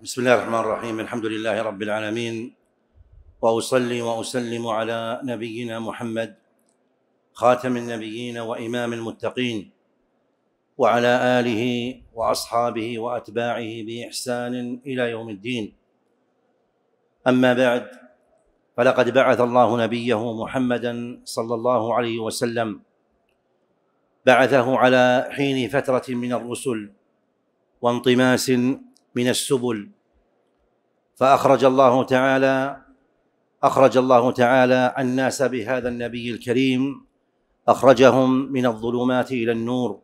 بسم الله الرحمن الرحيم الحمد لله رب العالمين واصلي واسلم على نبينا محمد خاتم النبيين وامام المتقين وعلى اله واصحابه واتباعه باحسان الى يوم الدين اما بعد فلقد بعث الله نبيه محمدا صلى الله عليه وسلم بعثه على حين فتره من الرسل وانطماس من السبل فأخرج الله تعالى أخرج الله تعالى الناس بهذا النبي الكريم أخرجهم من الظلمات إلى النور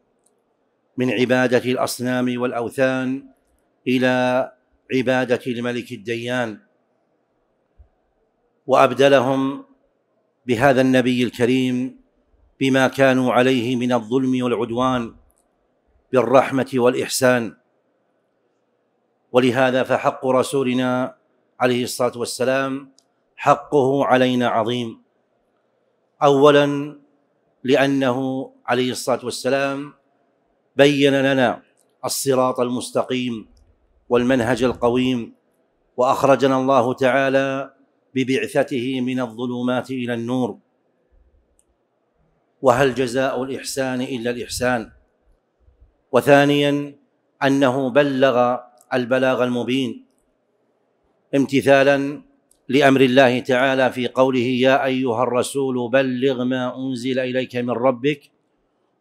من عبادة الأصنام والأوثان إلى عبادة الملك الديان وأبدلهم بهذا النبي الكريم بما كانوا عليه من الظلم والعدوان بالرحمة والإحسان ولهذا فحق رسولنا عليه الصلاه والسلام حقه علينا عظيم اولا لانه عليه الصلاه والسلام بين لنا الصراط المستقيم والمنهج القويم واخرجنا الله تعالى ببعثته من الظلمات الى النور وهل جزاء الاحسان الا الاحسان وثانيا انه بلغ البلاغ المبين امتثالا لامر الله تعالى في قوله يا ايها الرسول بلغ ما انزل اليك من ربك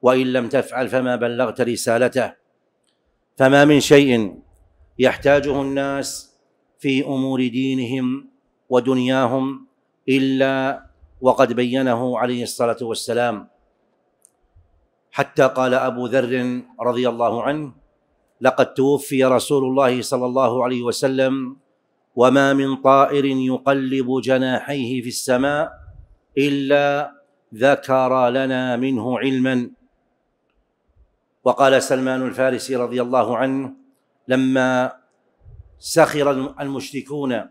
وان لم تفعل فما بلغت رسالته فما من شيء يحتاجه الناس في امور دينهم ودنياهم الا وقد بينه عليه الصلاه والسلام حتى قال ابو ذر رضي الله عنه لقد توفي رسول الله صلى الله عليه وسلم وما من طائر يقلب جناحيه في السماء الا ذكر لنا منه علما وقال سلمان الفارسي رضي الله عنه لما سخر المشركون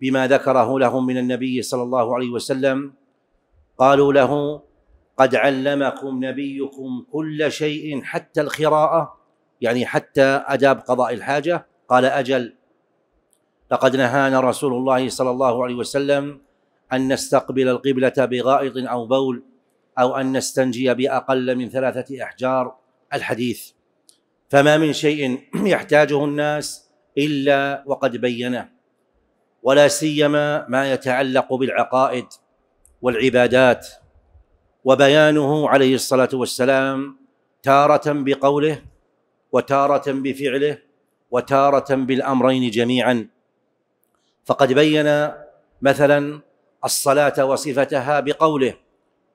بما ذكره لهم من النبي صلى الله عليه وسلم قالوا له قد علمكم نبيكم كل شيء حتى الخراءه يعني حتى أجاب قضاء الحاجة قال أجل لقد نهانا رسول الله صلى الله عليه وسلم أن نستقبل القبلة بغائط أو بول أو أن نستنجي بأقل من ثلاثة أحجار الحديث فما من شيء يحتاجه الناس إلا وقد بينه ولا سيما ما يتعلق بالعقائد والعبادات وبيانه عليه الصلاة والسلام تارة بقوله وتارة بفعله وتارة بالأمرين جميعا فقد بين مثلا الصلاة وصفتها بقوله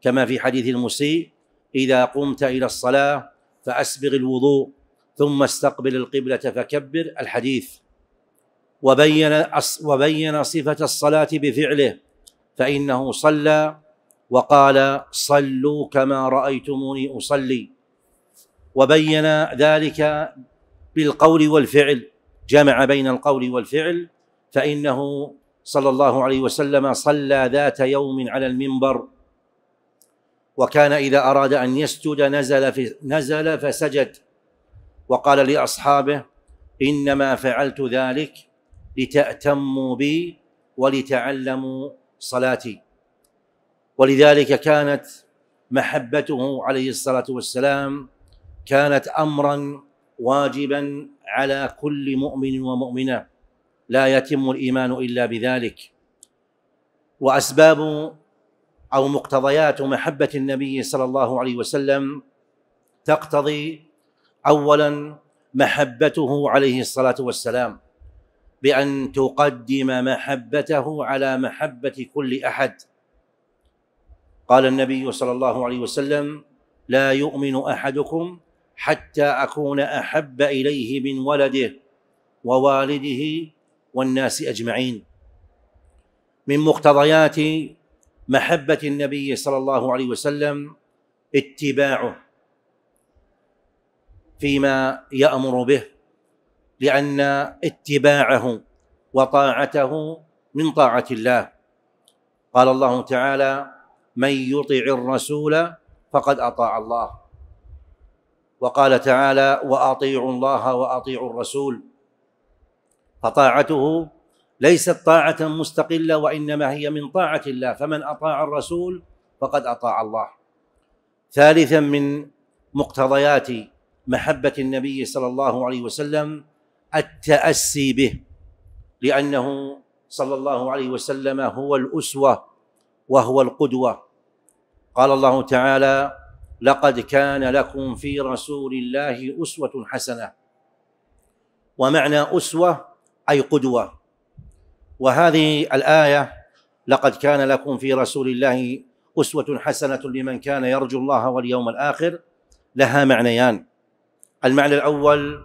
كما في حديث المسيء إذا قمت إلى الصلاة فأسبغ الوضوء ثم استقبل القبلة فكبر الحديث وبين وبين صفة الصلاة بفعله فإنه صلى وقال صلوا كما رأيتموني أصلي وبين ذلك بالقول والفعل جمع بين القول والفعل فانه صلى الله عليه وسلم صلى ذات يوم على المنبر وكان اذا اراد ان يسجد نزل في نزل فسجد وقال لاصحابه انما فعلت ذلك لتاتموا بي ولتعلموا صلاتي ولذلك كانت محبته عليه الصلاه والسلام كانت امرا واجبا على كل مؤمن ومؤمنه لا يتم الايمان الا بذلك واسباب او مقتضيات محبه النبي صلى الله عليه وسلم تقتضي اولا محبته عليه الصلاه والسلام بان تقدم محبته على محبه كل احد قال النبي صلى الله عليه وسلم لا يؤمن احدكم حتى اكون احب اليه من ولده ووالده والناس اجمعين من مقتضيات محبه النبي صلى الله عليه وسلم اتباعه فيما يامر به لان اتباعه وطاعته من طاعه الله قال الله تعالى من يطع الرسول فقد اطاع الله وقال تعالى واطيعوا الله واطيعوا الرسول فطاعته ليست طاعه مستقله وانما هي من طاعه الله فمن اطاع الرسول فقد اطاع الله ثالثا من مقتضيات محبه النبي صلى الله عليه وسلم التاسي به لانه صلى الله عليه وسلم هو الاسوه وهو القدوه قال الله تعالى لقد كان لكم في رسول الله أسوة حسنة ومعنى أسوة أي قدوة وهذه الآية لقد كان لكم في رسول الله أسوة حسنة لمن كان يرجو الله واليوم الآخر لها معنيان المعنى الأول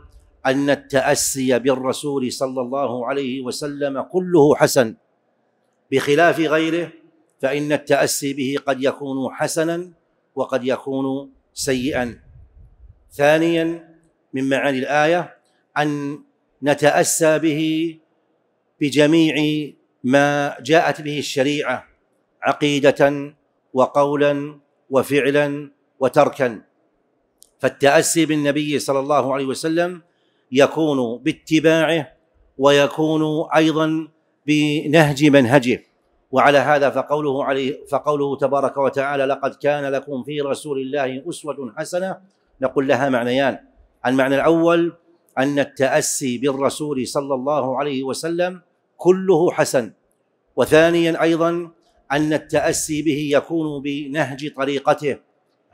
أن التأسي بالرسول صلى الله عليه وسلم كله حسن بخلاف غيره فإن التأسي به قد يكون حسنا وقد يكون سيئا ثانيا من معاني الايه ان نتاسى به بجميع ما جاءت به الشريعه عقيده وقولا وفعلا وتركا فالتاسي بالنبي صلى الله عليه وسلم يكون باتباعه ويكون ايضا بنهج منهجه وعلى هذا فقوله عليه فقوله تبارك وتعالى لقد كان لكم في رسول الله اسوه حسنه نقول لها معنيان المعنى الاول ان التاسي بالرسول صلى الله عليه وسلم كله حسن وثانيا ايضا ان التاسي به يكون بنهج طريقته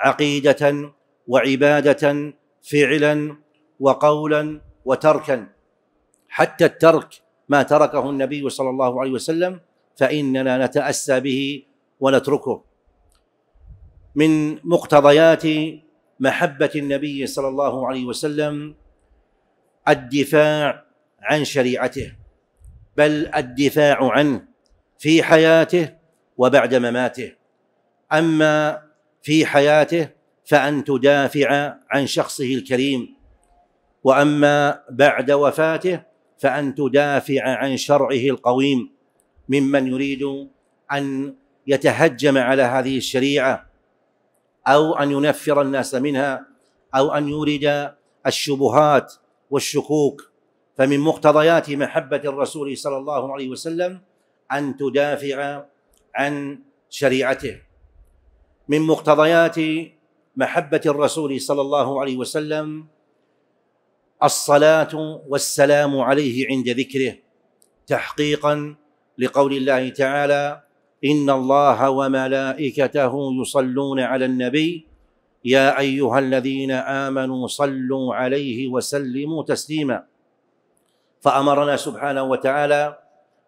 عقيده وعباده فعلا وقولا وتركا حتى الترك ما تركه النبي صلى الله عليه وسلم فإننا نتأسى به ونتركه من مقتضيات محبة النبي صلى الله عليه وسلم الدفاع عن شريعته بل الدفاع عنه في حياته وبعد مماته أما في حياته فأن تدافع عن شخصه الكريم وأما بعد وفاته فأن تدافع عن شرعه القويم ممن يريد ان يتهجم على هذه الشريعه او ان ينفر الناس منها او ان يورد الشبهات والشكوك فمن مقتضيات محبه الرسول صلى الله عليه وسلم ان تدافع عن شريعته من مقتضيات محبه الرسول صلى الله عليه وسلم الصلاه والسلام عليه عند ذكره تحقيقا لقول الله تعالى ان الله وملائكته يصلون على النبي يا ايها الذين امنوا صلوا عليه وسلموا تسليما فامرنا سبحانه وتعالى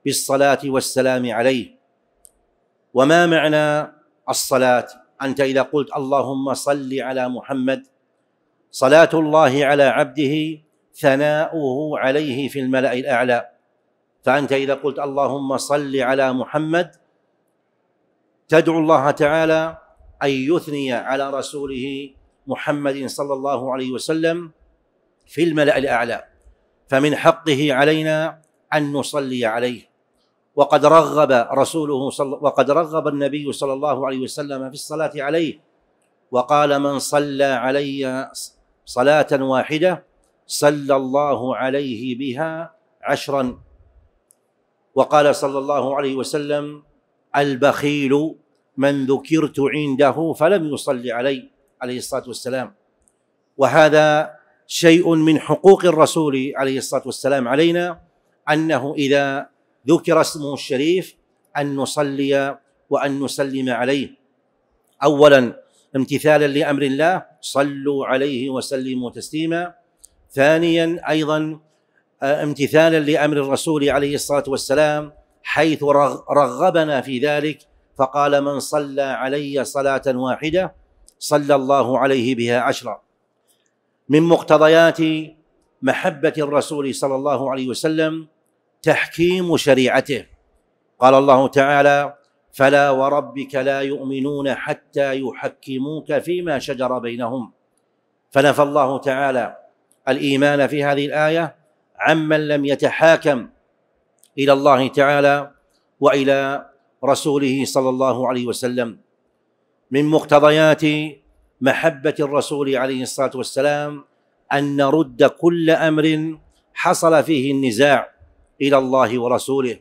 بالصلاه والسلام عليه وما معنى الصلاه انت اذا قلت اللهم صل على محمد صلاه الله على عبده ثناؤه عليه في الملا الاعلى فأنت إذا قلت اللهم صل على محمد تدعو الله تعالى أن يثني على رسوله محمد صلى الله عليه وسلم في الملأ الأعلى فمن حقه علينا أن نصلي عليه وقد رغب رسوله صل وقد رغب النبي صلى الله عليه وسلم في الصلاة عليه وقال من صلى علي صلاة واحدة صلى الله عليه بها عشرا وقال صلى الله عليه وسلم البخيل من ذكرت عنده فلم يصلي علي عليه الصلاه والسلام وهذا شيء من حقوق الرسول عليه الصلاه والسلام علينا انه اذا ذكر اسمه الشريف ان نصلي وان نسلم عليه اولا امتثالا لامر الله صلوا عليه وسلموا تسليما ثانيا ايضا آه، امتثالا لامر الرسول عليه الصلاه والسلام حيث رغبنا في ذلك فقال من صلى علي صلاه واحده صلى الله عليه بها عشرا من مقتضيات محبه الرسول صلى الله عليه وسلم تحكيم شريعته قال الله تعالى فلا وربك لا يؤمنون حتى يحكموك فيما شجر بينهم فنفى الله تعالى الايمان في هذه الايه عمن لم يتحاكم الى الله تعالى والى رسوله صلى الله عليه وسلم من مقتضيات محبه الرسول عليه الصلاه والسلام ان نرد كل امر حصل فيه النزاع الى الله ورسوله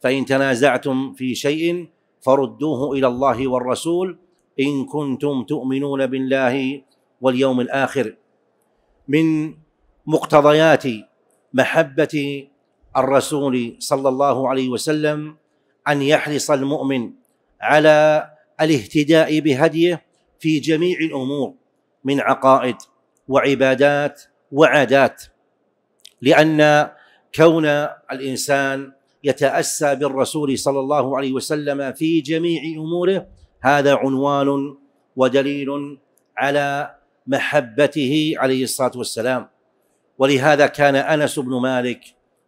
فان تنازعتم في شيء فردوه الى الله والرسول ان كنتم تؤمنون بالله واليوم الاخر من مقتضيات محبه الرسول صلى الله عليه وسلم ان يحرص المؤمن على الاهتداء بهديه في جميع الامور من عقائد وعبادات وعادات لان كون الانسان يتاسى بالرسول صلى الله عليه وسلم في جميع اموره هذا عنوان ودليل على محبته عليه الصلاه والسلام ولهذا كان انس بن مالك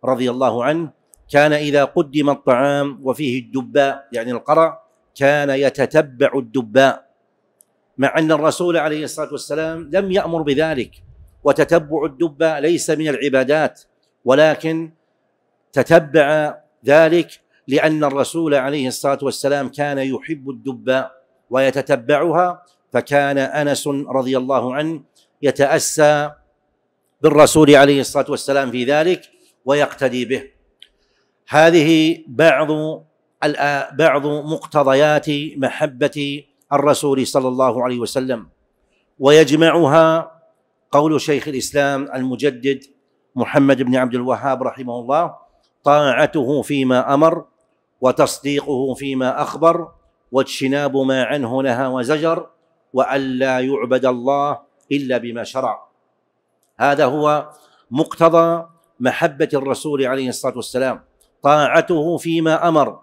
رضي الله عنه كان اذا قدم الطعام وفيه الدباء يعني القرع كان يتتبع الدباء مع ان الرسول عليه الصلاه والسلام لم يامر بذلك وتتبع الدباء ليس من العبادات ولكن تتبع ذلك لان الرسول عليه الصلاه والسلام كان يحب الدباء ويتتبعها فكان انس رضي الله عنه يتاسى بالرسول عليه الصلاه والسلام في ذلك ويقتدي به هذه بعض بعض مقتضيات محبه الرسول صلى الله عليه وسلم ويجمعها قول شيخ الاسلام المجدد محمد بن عبد الوهاب رحمه الله طاعته فيما امر وتصديقه فيما اخبر واجتناب ما عنه نهى وزجر والا يعبد الله الا بما شرع هذا هو مقتضى محبة الرسول عليه الصلاة والسلام طاعته فيما أمر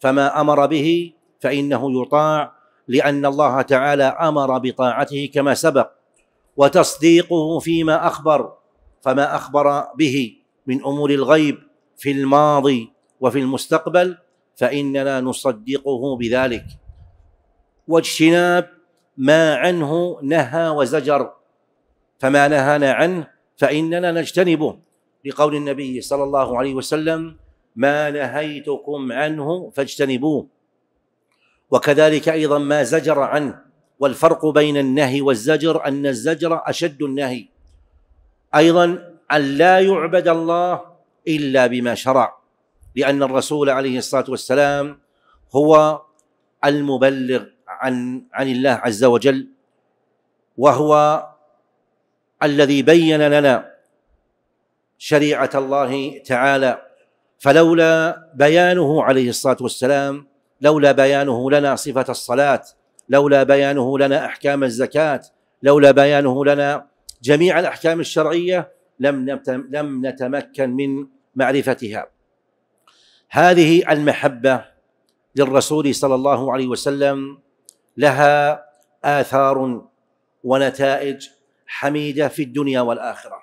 فما أمر به فإنه يطاع لأن الله تعالى أمر بطاعته كما سبق وتصديقه فيما أخبر فما أخبر به من أمور الغيب في الماضي وفي المستقبل فإننا نصدقه بذلك واجتناب ما عنه نهى وزجر فما نهانا عنه فإننا نجتنبه لقول النبي صلى الله عليه وسلم ما نهيتكم عنه فاجتنبوه وكذلك أيضا ما زجر عنه والفرق بين النهي والزجر أن الزجر أشد النهي أيضا أن لا يعبد الله إلا بما شرع لأن الرسول عليه الصلاة والسلام هو المبلغ عن عن الله عز وجل وهو الذي بين لنا شريعه الله تعالى فلولا بيانه عليه الصلاه والسلام لولا بيانه لنا صفه الصلاه لولا بيانه لنا احكام الزكاه لولا بيانه لنا جميع الاحكام الشرعيه لم لم نتمكن من معرفتها هذه المحبه للرسول صلى الله عليه وسلم لها اثار ونتائج حميده في الدنيا والاخره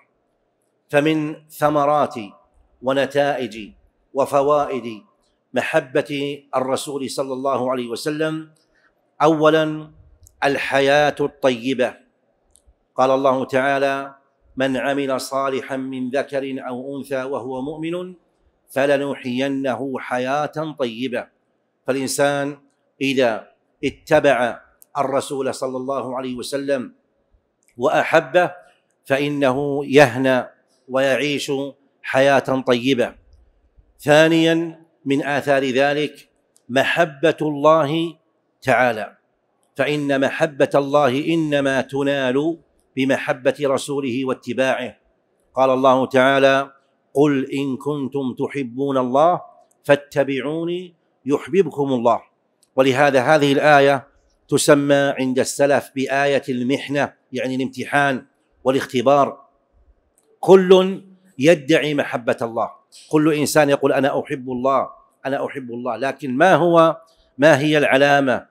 فمن ثمرات ونتائج وفوائد محبه الرسول صلى الله عليه وسلم اولا الحياه الطيبه قال الله تعالى من عمل صالحا من ذكر او انثى وهو مؤمن فلنحيينه حياه طيبه فالانسان اذا اتبع الرسول صلى الله عليه وسلم واحبه فانه يهنى ويعيش حياه طيبه ثانيا من اثار ذلك محبه الله تعالى فان محبه الله انما تنال بمحبه رسوله واتباعه قال الله تعالى قل ان كنتم تحبون الله فاتبعوني يحببكم الله ولهذا هذه الايه تسمى عند السلف بايه المحنه يعني الامتحان والاختبار كل يدعي محبة الله كل إنسان يقول أنا أحب الله أنا أحب الله لكن ما هو ما هي العلامة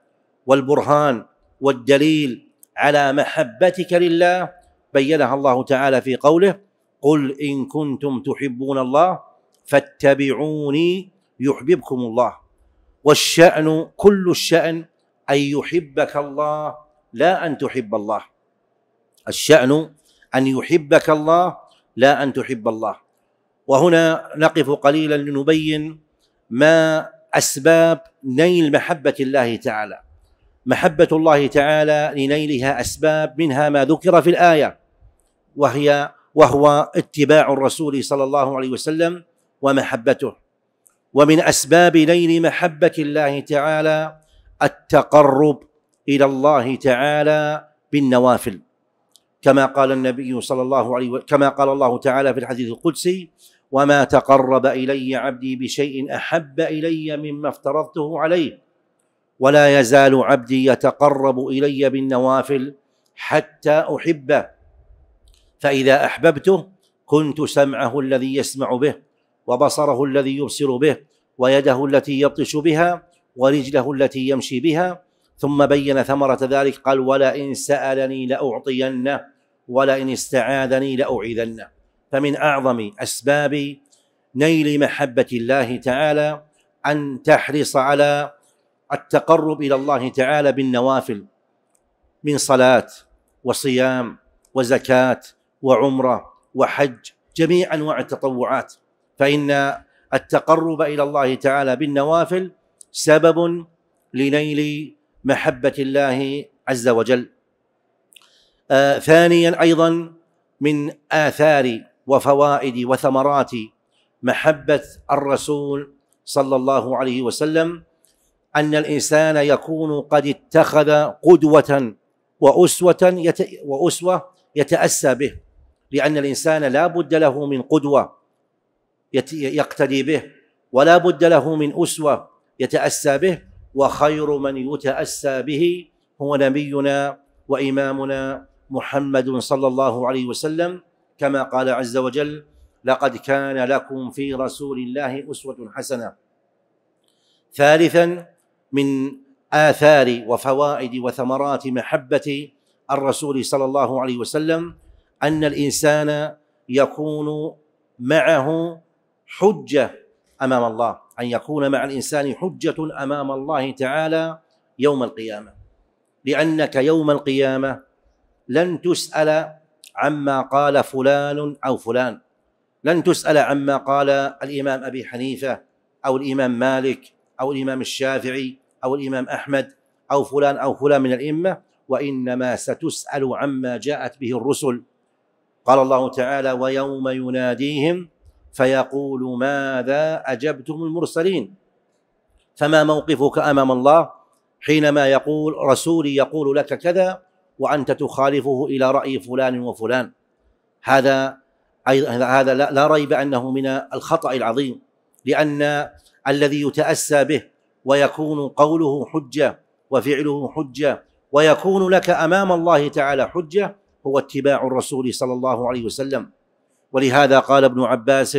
والبرهان والدليل على محبتك لله بينها الله تعالى في قوله قل إن كنتم تحبون الله فاتبعوني يحببكم الله والشأن كل الشأن أن يحبك الله لا أن تحب الله الشأن أن يحبك الله لا أن تحب الله وهنا نقف قليلا لنبين ما أسباب نيل محبة الله تعالى محبة الله تعالى لنيلها أسباب منها ما ذكر في الآية وهي وهو اتباع الرسول صلى الله عليه وسلم ومحبته ومن أسباب نيل محبة الله تعالى التقرب إلى الله تعالى بالنوافل كما قال النبي صلى الله عليه وسلم كما قال الله تعالى في الحديث القدسي وما تقرب الي عبدي بشيء احب الي مما افترضته عليه ولا يزال عبدي يتقرب الي بالنوافل حتى احبه فاذا احببته كنت سمعه الذي يسمع به وبصره الذي يبصر به ويده التي يبطش بها ورجله التي يمشي بها ثم بين ثمرة ذلك قال ولئن سألني لأعطينه ولئن استعاذني لأعيذنه فمن أعظم أسباب نيل محبة الله تعالى أن تحرص على التقرب إلى الله تعالى بالنوافل من صلاة وصيام وزكاة وعمرة وحج جميع أنواع التطوعات فإن التقرب إلى الله تعالى بالنوافل سبب لنيل محبه الله عز وجل آه ثانيا ايضا من اثار وفوائد وثمرات محبه الرسول صلى الله عليه وسلم ان الانسان يكون قد اتخذ قدوه واسوه يت... واسوه يتاسى به لان الانسان لا بد له من قدوه يت... يقتدي به ولا بد له من اسوه يتاسى به وخير من يتأسى به هو نبينا وإمامنا محمد صلى الله عليه وسلم كما قال عز وجل لقد كان لكم في رسول الله أسوة حسنة ثالثا من آثار وفوائد وثمرات محبة الرسول صلى الله عليه وسلم أن الإنسان يكون معه حجة امام الله ان يكون مع الانسان حجه امام الله تعالى يوم القيامه لانك يوم القيامه لن تسال عما قال فلان او فلان لن تسال عما قال الامام ابي حنيفه او الامام مالك او الامام الشافعي او الامام احمد او فلان او فلان من الائمه وانما ستسال عما جاءت به الرسل قال الله تعالى ويوم يناديهم فيقول ماذا اجبتم المرسلين فما موقفك امام الله حينما يقول رسولي يقول لك كذا وانت تخالفه الى راي فلان وفلان هذا هذا لا ريب انه من الخطا العظيم لان الذي يتاسى به ويكون قوله حجه وفعله حجه ويكون لك امام الله تعالى حجه هو اتباع الرسول صلى الله عليه وسلم ولهذا قال ابن عباس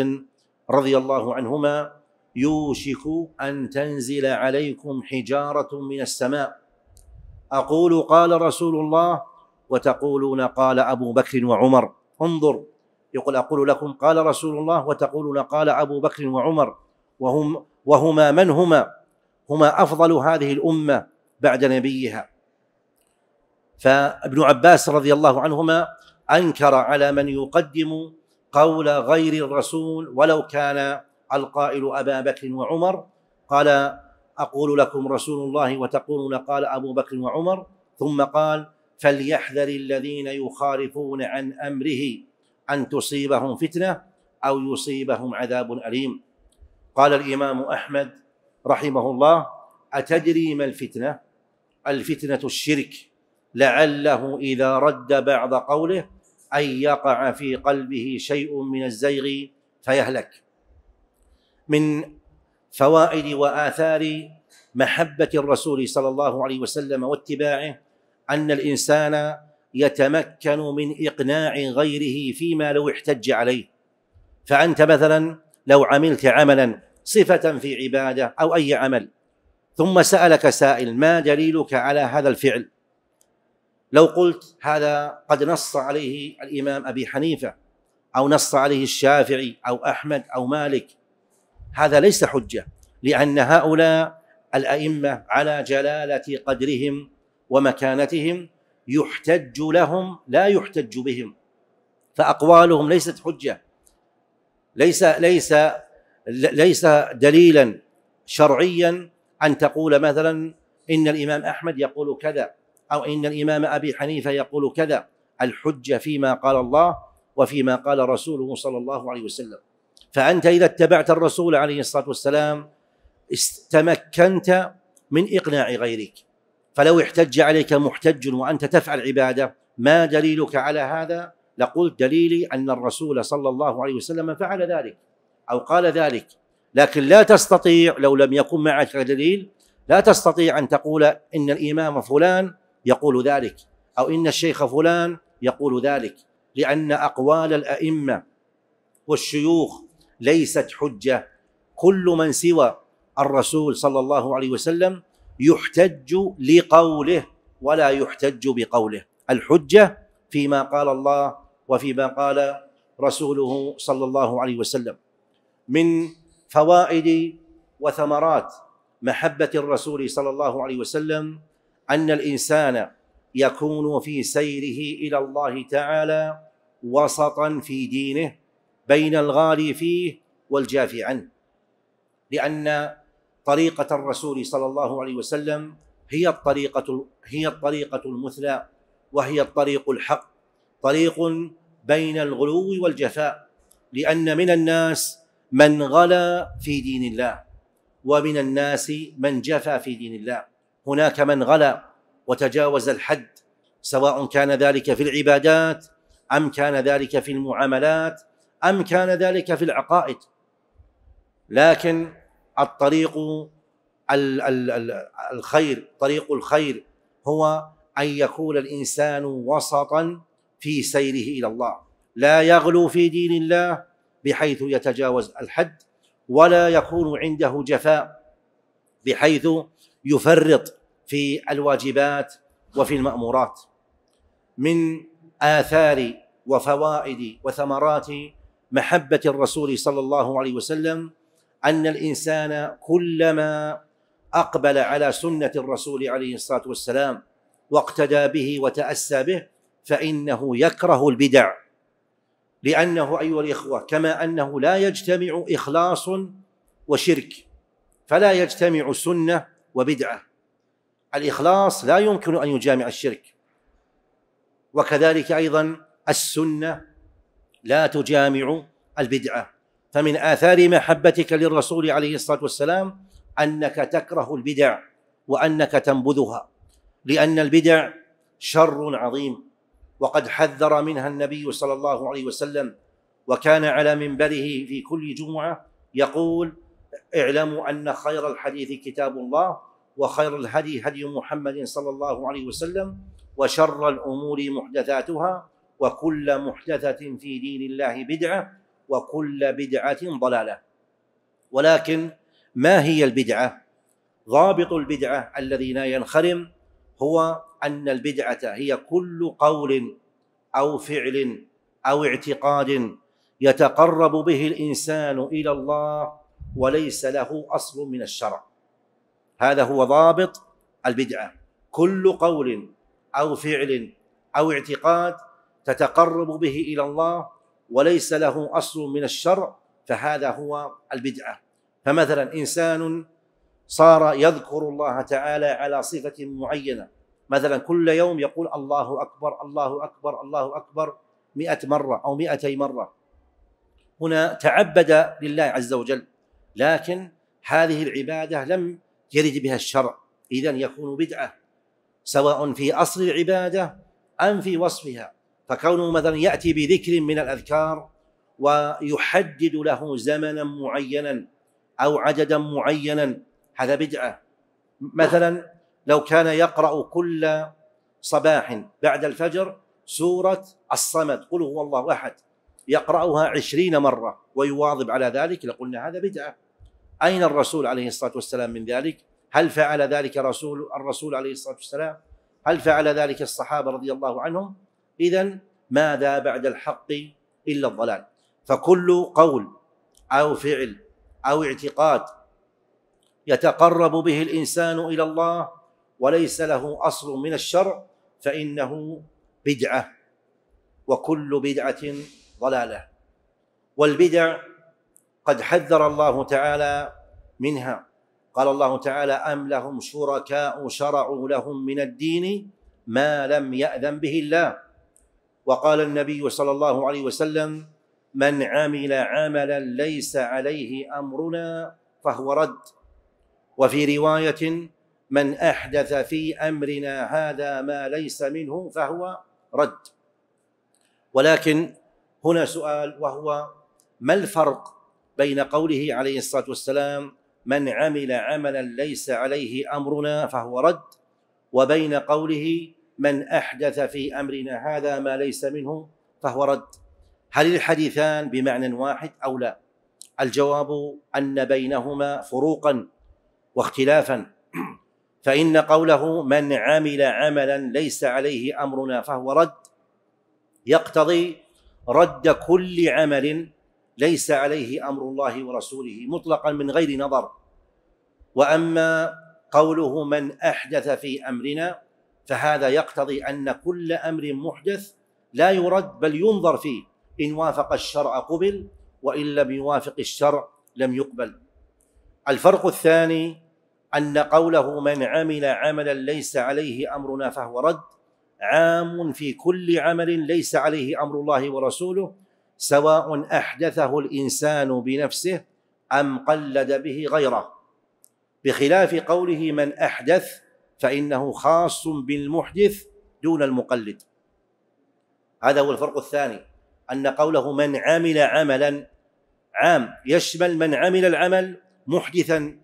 رضي الله عنهما يوشك ان تنزل عليكم حجاره من السماء اقول قال رسول الله وتقولون قال ابو بكر وعمر انظر يقول اقول لكم قال رسول الله وتقولون قال ابو بكر وعمر وهم وهما من هما هما افضل هذه الامه بعد نبيها فابن عباس رضي الله عنهما انكر على من يقدم قول غير الرسول ولو كان القائل أبا بكر وعمر قال أقول لكم رسول الله وتقولون قال أبو بكر وعمر ثم قال فليحذر الذين يخالفون عن أمره أن تصيبهم فتنة أو يصيبهم عذاب أليم قال الإمام أحمد رحمه الله أتدري ما الفتنة؟ الفتنة الشرك لعله إذا رد بعض قوله أن يقع في قلبه شيء من الزيغ فيهلك من فوائد وآثار محبة الرسول صلى الله عليه وسلم واتباعه أن الإنسان يتمكن من إقناع غيره فيما لو احتج عليه فأنت مثلا لو عملت عملا صفة في عبادة أو أي عمل ثم سألك سائل ما دليلك على هذا الفعل لو قلت هذا قد نص عليه الامام ابي حنيفه او نص عليه الشافعي او احمد او مالك هذا ليس حجه لان هؤلاء الائمه على جلاله قدرهم ومكانتهم يحتج لهم لا يحتج بهم فاقوالهم ليست حجه ليس ليس ليس دليلا شرعيا ان تقول مثلا ان الامام احمد يقول كذا أو إن الإمام أبي حنيفة يقول كذا الحجة فيما قال الله وفيما قال رسوله صلى الله عليه وسلم فأنت إذا اتبعت الرسول عليه الصلاة والسلام تمكنت من إقناع غيرك فلو احتج عليك محتج وأنت تفعل عبادة ما دليلك على هذا لقلت دليلي أن الرسول صلى الله عليه وسلم فعل ذلك أو قال ذلك لكن لا تستطيع لو لم يكن معك دليل لا تستطيع أن تقول إن الإمام فلان يقول ذلك أو إن الشيخ فلان يقول ذلك لأن أقوال الأئمة والشيوخ ليست حجة كل من سوى الرسول صلى الله عليه وسلم يحتج لقوله ولا يحتج بقوله الحجة فيما قال الله وفيما قال رسوله صلى الله عليه وسلم من فوائد وثمرات محبة الرسول صلى الله عليه وسلم ان الانسان يكون في سيره الى الله تعالى وسطا في دينه بين الغالي فيه والجافي عنه لان طريقه الرسول صلى الله عليه وسلم هي الطريقه هي الطريقه المثلى وهي الطريق الحق طريق بين الغلو والجفاء لان من الناس من غلا في دين الله ومن الناس من جفا في دين الله هناك من غلا وتجاوز الحد سواء كان ذلك في العبادات ام كان ذلك في المعاملات ام كان ذلك في العقائد لكن الطريق الخير طريق الخير هو ان يكون الانسان وسطا في سيره الى الله لا يغلو في دين الله بحيث يتجاوز الحد ولا يكون عنده جفاء بحيث يفرط في الواجبات وفي المامورات من اثار وفوائد وثمرات محبه الرسول صلى الله عليه وسلم ان الانسان كلما اقبل على سنه الرسول عليه الصلاه والسلام واقتدى به وتاسى به فانه يكره البدع لانه ايها الاخوه كما انه لا يجتمع اخلاص وشرك فلا يجتمع سنه وبدعه الإخلاص لا يمكن أن يجامع الشرك وكذلك أيضا السنة لا تجامع البدعة فمن آثار محبتك للرسول عليه الصلاة والسلام أنك تكره البدع وأنك تنبذها لأن البدع شر عظيم وقد حذر منها النبي صلى الله عليه وسلم وكان على منبره في كل جمعة يقول اعلموا أن خير الحديث كتاب الله وخير الهدي هدي محمد صلى الله عليه وسلم وشر الأمور محدثاتها وكل محدثة في دين الله بدعة وكل بدعة ضلالة ولكن ما هي البدعة؟ ضابط البدعة الذي لا ينخرم هو أن البدعة هي كل قول أو فعل أو اعتقاد يتقرب به الإنسان إلى الله وليس له أصل من الشرع هذا هو ضابط البدعة كل قول أو فعل أو اعتقاد تتقرب به إلى الله وليس له أصل من الشرع فهذا هو البدعة فمثلا إنسان صار يذكر الله تعالى على صفة معينة مثلا كل يوم يقول الله أكبر الله أكبر الله أكبر مئة مرة أو مئتي مرة هنا تعبد لله عز وجل لكن هذه العبادة لم يرد بها الشرع إذا يكون بدعة سواء في أصل العبادة أم في وصفها فكونه مثلا يأتي بذكر من الأذكار ويحدد له زمنا معينا أو عددا معينا هذا بدعة مثلا لو كان يقرأ كل صباح بعد الفجر سورة الصمد قل هو الله أحد يقرأها عشرين مرة ويواظب على ذلك لقلنا هذا بدعة أين الرسول عليه الصلاة والسلام من ذلك هل فعل ذلك رسول الرسول عليه الصلاة والسلام هل فعل ذلك الصحابة رضي الله عنهم إذا ماذا بعد الحق إلا الضلال فكل قول أو فعل أو اعتقاد يتقرب به الإنسان إلى الله وليس له أصل من الشرع فإنه بدعة وكل بدعة ضلالة والبدع قد حذر الله تعالى منها قال الله تعالى أم لهم شركاء شرعوا لهم من الدين ما لم يأذن به الله وقال النبي صلى الله عليه وسلم من عمل عملا ليس عليه أمرنا فهو رد وفي رواية من أحدث في أمرنا هذا ما ليس منه فهو رد ولكن هنا سؤال وهو ما الفرق بين قوله عليه الصلاه والسلام من عمل عملا ليس عليه امرنا فهو رد وبين قوله من احدث في امرنا هذا ما ليس منه فهو رد هل الحديثان بمعنى واحد او لا الجواب ان بينهما فروقا واختلافا فان قوله من عمل عملا ليس عليه امرنا فهو رد يقتضي رد كل عمل ليس عليه امر الله ورسوله مطلقا من غير نظر واما قوله من احدث في امرنا فهذا يقتضي ان كل امر محدث لا يرد بل ينظر فيه ان وافق الشرع قبل وان لم يوافق الشرع لم يقبل الفرق الثاني ان قوله من عمل عملا ليس عليه امرنا فهو رد عام في كل عمل ليس عليه امر الله ورسوله سواء احدثه الانسان بنفسه ام قلد به غيره بخلاف قوله من احدث فانه خاص بالمحدث دون المقلد هذا هو الفرق الثاني ان قوله من عمل عملا عام يشمل من عمل العمل محدثا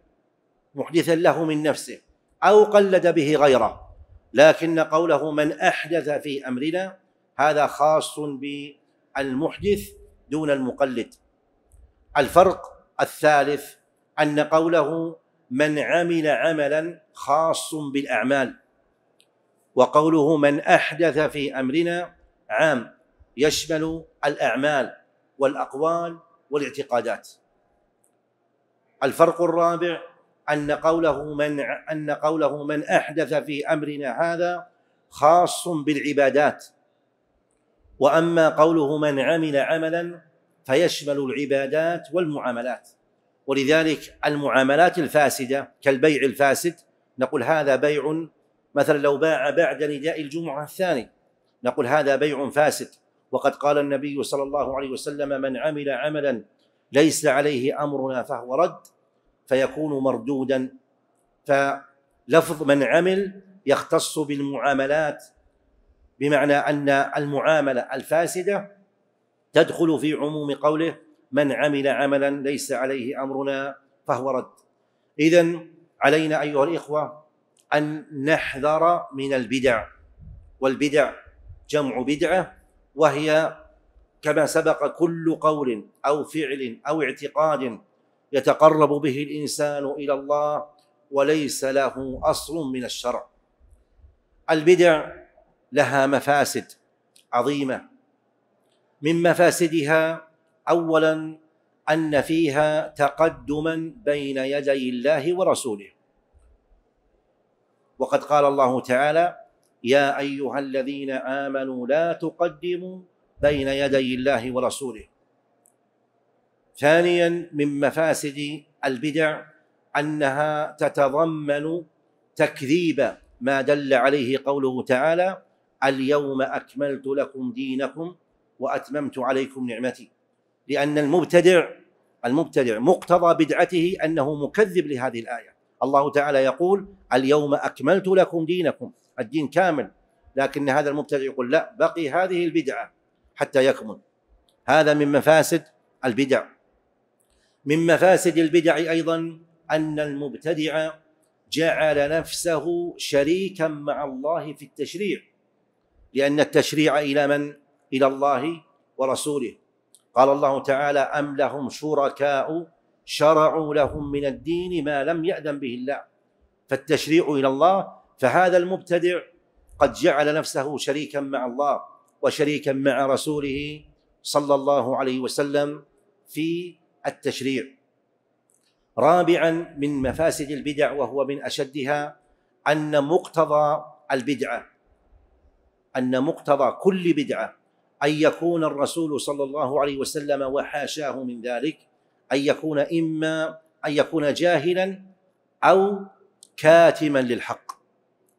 محدثا له من نفسه او قلد به غيره لكن قوله من احدث في امرنا هذا خاص ب المحدث دون المقلد الفرق الثالث أن قوله من عمل عملا خاص بالأعمال وقوله من أحدث في أمرنا عام يشمل الأعمال والأقوال والاعتقادات الفرق الرابع أن قوله من أن قوله من أحدث في أمرنا هذا خاص بالعبادات واما قوله من عمل عملا فيشمل العبادات والمعاملات ولذلك المعاملات الفاسده كالبيع الفاسد نقول هذا بيع مثلا لو باع بعد نداء الجمعه الثاني نقول هذا بيع فاسد وقد قال النبي صلى الله عليه وسلم من عمل عملا ليس عليه امرنا فهو رد فيكون مردودا فلفظ من عمل يختص بالمعاملات بمعنى ان المعامله الفاسده تدخل في عموم قوله من عمل عملا ليس عليه امرنا فهو رد اذا علينا ايها الاخوه ان نحذر من البدع والبدع جمع بدعه وهي كما سبق كل قول او فعل او اعتقاد يتقرب به الانسان الى الله وليس له اصل من الشرع البدع لها مفاسد عظيمه من مفاسدها اولا ان فيها تقدما بين يدي الله ورسوله وقد قال الله تعالى يا ايها الذين امنوا لا تقدموا بين يدي الله ورسوله ثانيا من مفاسد البدع انها تتضمن تكذيب ما دل عليه قوله تعالى اليوم أكملت لكم دينكم وأتممت عليكم نعمتي لأن المبتدع المبتدع مقتضى بدعته أنه مكذب لهذه الآية الله تعالى يقول اليوم أكملت لكم دينكم الدين كامل لكن هذا المبتدع يقول لا بقي هذه البدعة حتى يكمل هذا من مفاسد البدع من مفاسد البدع أيضا أن المبتدع جعل نفسه شريكا مع الله في التشريع لأن التشريع إلى من؟ إلى الله ورسوله قال الله تعالى أم لهم شركاء شرعوا لهم من الدين ما لم يأذن به الله فالتشريع إلى الله فهذا المبتدع قد جعل نفسه شريكا مع الله وشريكا مع رسوله صلى الله عليه وسلم في التشريع رابعا من مفاسد البدع وهو من اشدها ان مقتضى البدعه ان مقتضى كل بدعه ان يكون الرسول صلى الله عليه وسلم وحاشاه من ذلك ان يكون اما ان يكون جاهلا او كاتما للحق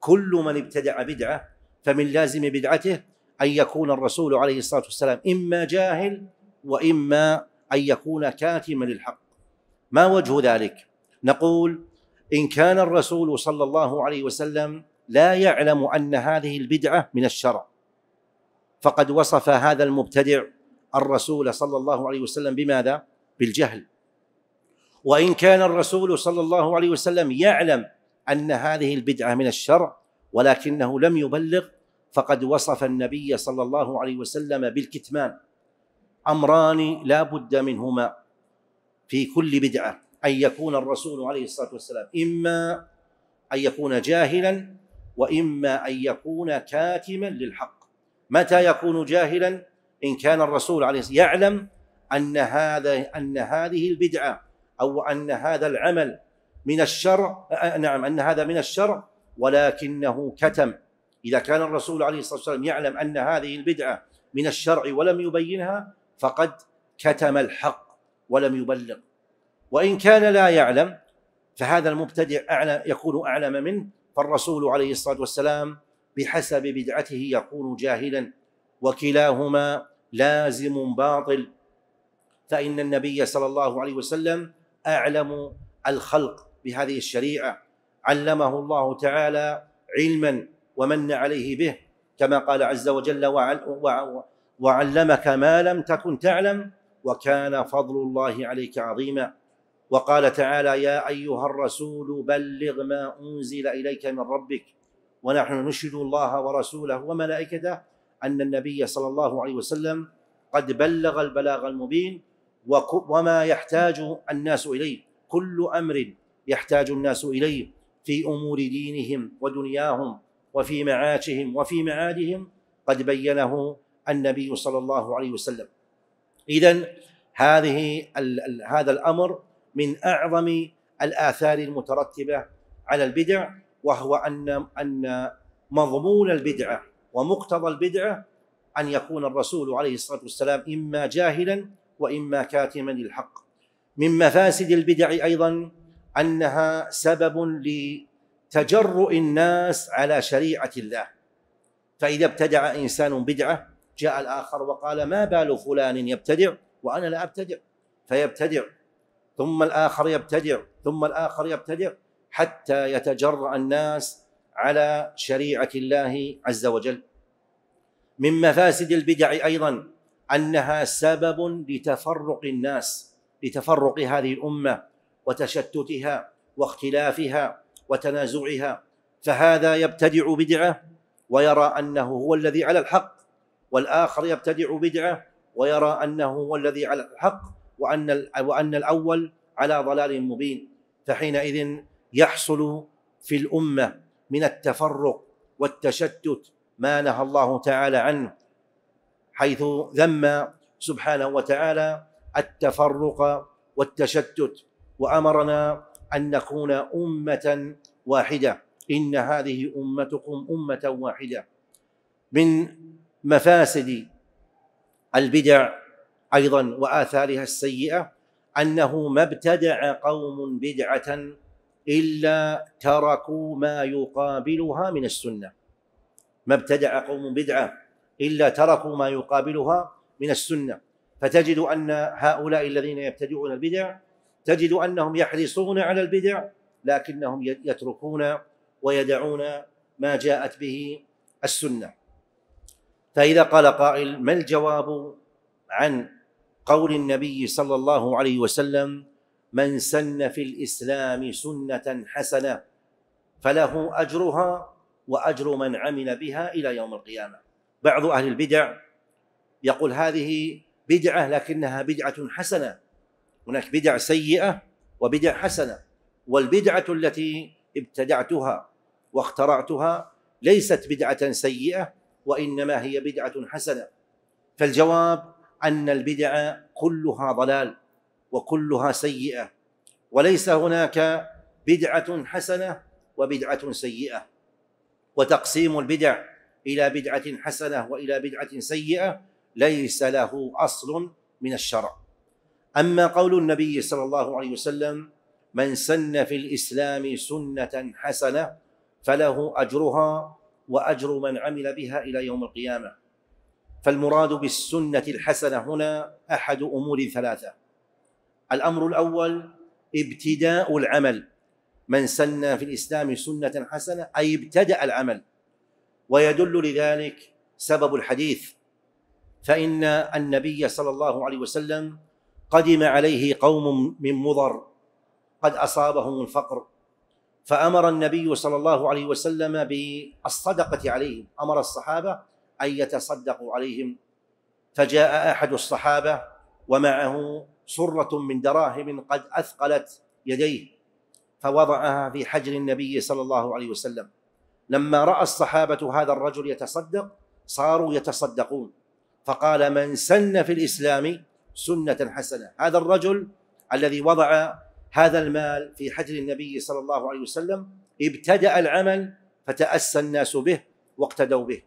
كل من ابتدع بدعه فمن لازم بدعته ان يكون الرسول عليه الصلاه والسلام اما جاهل واما ان يكون كاتما للحق ما وجه ذلك نقول ان كان الرسول صلى الله عليه وسلم لا يعلم ان هذه البدعه من الشرع فقد وصف هذا المبتدع الرسول صلى الله عليه وسلم بماذا بالجهل وان كان الرسول صلى الله عليه وسلم يعلم ان هذه البدعه من الشرع ولكنه لم يبلغ فقد وصف النبي صلى الله عليه وسلم بالكتمان امران لا بد منهما في كل بدعه ان يكون الرسول عليه الصلاه والسلام اما ان يكون جاهلا واما ان يكون كاتما للحق متى يكون جاهلا ان كان الرسول عليه الصلاه يعلم ان هذا ان هذه البدعه او ان هذا العمل من الشرع آه، نعم ان هذا من الشرع ولكنه كتم اذا كان الرسول عليه الصلاه والسلام يعلم ان هذه البدعه من الشرع ولم يبينها فقد كتم الحق ولم يبلغ وان كان لا يعلم فهذا المبتدع أعلم يكون اعلم منه فالرسول عليه الصلاه والسلام بحسب بدعته يكون جاهلا وكلاهما لازم باطل فان النبي صلى الله عليه وسلم اعلم الخلق بهذه الشريعه علمه الله تعالى علما ومن عليه به كما قال عز وجل وعلمك ما لم تكن تعلم وكان فضل الله عليك عظيما وقال تعالى يا ايها الرسول بلغ ما انزل اليك من ربك ونحن نشهد الله ورسوله وملائكته ان النبي صلى الله عليه وسلم قد بلغ البلاغ المبين وما يحتاج الناس اليه كل امر يحتاج الناس اليه في امور دينهم ودنياهم وفي معاشهم وفي معادهم قد بينه النبي صلى الله عليه وسلم اذا هذه هذا الامر من اعظم الاثار المترتبه على البدع وهو ان ان مضمون البدعه ومقتضى البدعه ان يكون الرسول عليه الصلاه والسلام اما جاهلا واما كاتما للحق. من مفاسد البدع ايضا انها سبب لتجرؤ الناس على شريعه الله. فاذا ابتدع انسان بدعه جاء الاخر وقال ما بال فلان يبتدع وانا لا ابتدع فيبتدع ثم الآخر يبتدع ثم الآخر يبتدع حتى يتجرأ الناس على شريعة الله عز وجل من مفاسد البدع أيضا أنها سبب لتفرق الناس لتفرق هذه الأمة وتشتتها واختلافها وتنازعها فهذا يبتدع بدعة ويرى أنه هو الذي على الحق والآخر يبتدع بدعة ويرى أنه هو الذي على الحق وأن وأن الأول على ضلال مبين فحينئذ يحصل في الأمة من التفرق والتشتت ما نهى الله تعالى عنه حيث ذم سبحانه وتعالى التفرق والتشتت وأمرنا أن نكون أمة واحدة إن هذه أمتكم أمة واحدة من مفاسد البدع ايضا واثارها السيئه انه ما ابتدع قوم بدعه الا تركوا ما يقابلها من السنه ما ابتدع قوم بدعه الا تركوا ما يقابلها من السنه فتجد ان هؤلاء الذين يبتدعون البدع تجد انهم يحرصون على البدع لكنهم يتركون ويدعون ما جاءت به السنه فاذا قال قائل ما الجواب عن قول النبي صلى الله عليه وسلم من سن في الاسلام سنه حسنه فله اجرها واجر من عمل بها الى يوم القيامه بعض اهل البدع يقول هذه بدعه لكنها بدعه حسنه هناك بدع سيئه وبدع حسنه والبدعه التي ابتدعتها واخترعتها ليست بدعه سيئه وانما هي بدعه حسنه فالجواب ان البدع كلها ضلال وكلها سيئه وليس هناك بدعه حسنه وبدعه سيئه وتقسيم البدع الى بدعه حسنه والى بدعه سيئه ليس له اصل من الشرع اما قول النبي صلى الله عليه وسلم من سن في الاسلام سنه حسنه فله اجرها واجر من عمل بها الى يوم القيامه فالمراد بالسنه الحسنه هنا احد امور ثلاثه الامر الاول ابتداء العمل من سن في الاسلام سنه حسنه اي ابتدا العمل ويدل لذلك سبب الحديث فان النبي صلى الله عليه وسلم قدم عليه قوم من مضر قد اصابهم الفقر فامر النبي صلى الله عليه وسلم بالصدقه عليهم امر الصحابه أن يتصدقوا عليهم فجاء أحد الصحابة ومعه صرة من دراهم قد أثقلت يديه فوضعها في حجر النبي صلى الله عليه وسلم لما رأى الصحابة هذا الرجل يتصدق صاروا يتصدقون فقال من سن في الإسلام سنة حسنة هذا الرجل الذي وضع هذا المال في حجر النبي صلى الله عليه وسلم ابتدأ العمل فتأسى الناس به واقتدوا به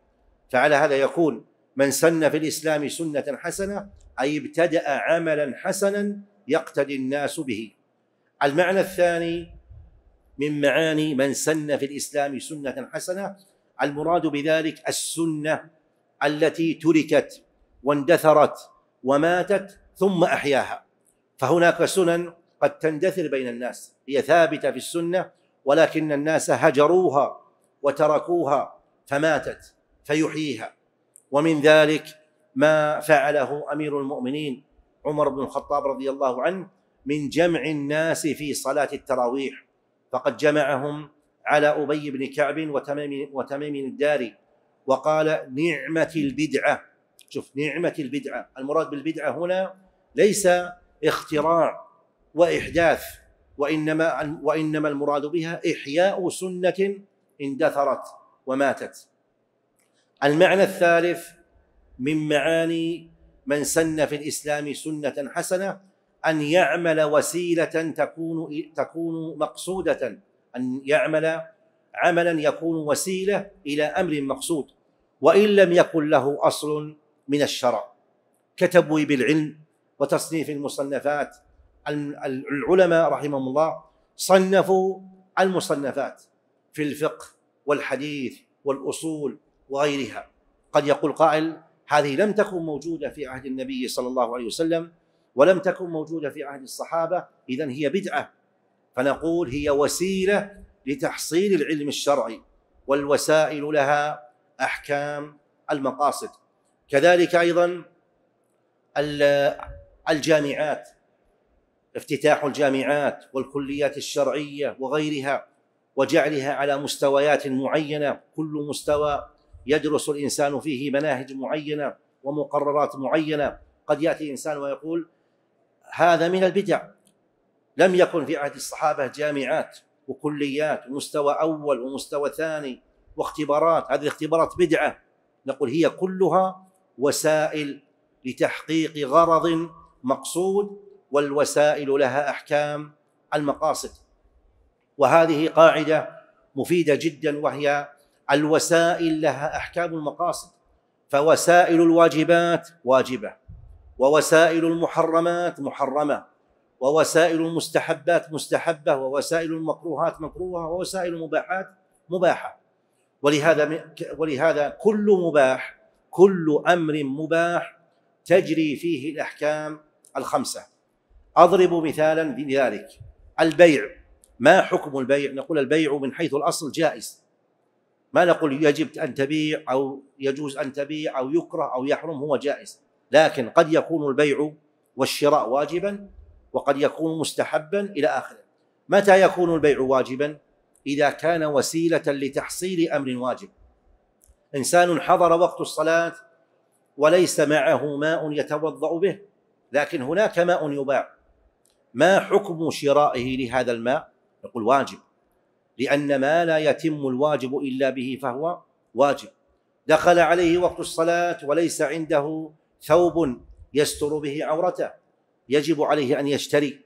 فعلى هذا يقول من سن في الإسلام سنة حسنة أي ابتدأ عملا حسنا يقتدي الناس به المعنى الثاني من معاني من سن في الإسلام سنة حسنة المراد بذلك السنة التي تركت واندثرت وماتت ثم أحياها فهناك سنن قد تندثر بين الناس هي ثابتة في السنة ولكن الناس هجروها وتركوها فماتت فيحييها ومن ذلك ما فعله امير المؤمنين عمر بن الخطاب رضي الله عنه من جمع الناس في صلاه التراويح فقد جمعهم على ابي بن كعب وتميم وتميم الداري وقال نعمه البدعه شوف نعمه البدعه المراد بالبدعه هنا ليس اختراع واحداث وانما وانما المراد بها احياء سنه اندثرت وماتت المعنى الثالث من معاني من سن في الاسلام سنه حسنه ان يعمل وسيله تكون تكون مقصوده ان يعمل عملا يكون وسيله الى امر مقصود وان لم يكن له اصل من الشرع كتبويب العلم وتصنيف المصنفات العلماء رحمهم الله صنفوا المصنفات في الفقه والحديث والاصول وغيرها قد يقول قائل هذه لم تكن موجودة في عهد النبي صلى الله عليه وسلم ولم تكن موجودة في عهد الصحابة إذا هي بدعة فنقول هي وسيلة لتحصيل العلم الشرعي والوسائل لها أحكام المقاصد كذلك أيضا الجامعات افتتاح الجامعات والكليات الشرعيه وغيرها وجعلها على مستويات معينه كل مستوى يدرس الانسان فيه مناهج معينه ومقررات معينه قد ياتي انسان ويقول هذا من البدع لم يكن في عهد الصحابه جامعات وكليات ومستوى اول ومستوى ثاني واختبارات هذه الاختبارات بدعه نقول هي كلها وسائل لتحقيق غرض مقصود والوسائل لها احكام المقاصد وهذه قاعده مفيده جدا وهي الوسائل لها احكام المقاصد فوسائل الواجبات واجبه ووسائل المحرمات محرمه ووسائل المستحبات مستحبه ووسائل المكروهات مكروهه ووسائل المباحات مباحه ولهذا ولهذا كل مباح كل امر مباح تجري فيه الاحكام الخمسه اضرب مثالا بذلك البيع ما حكم البيع نقول البيع من حيث الاصل جائز ما نقول يجب أن تبيع أو يجوز أن تبيع أو يكره أو يحرم هو جائز لكن قد يكون البيع والشراء واجبا وقد يكون مستحبا إلى آخره متى يكون البيع واجبا إذا كان وسيلة لتحصيل أمر واجب إنسان حضر وقت الصلاة وليس معه ماء يتوضأ به لكن هناك ماء يباع ما حكم شرائه لهذا الماء؟ يقول واجب لأن ما لا يتم الواجب إلا به فهو واجب دخل عليه وقت الصلاة وليس عنده ثوب يستر به عورته يجب عليه أن يشتري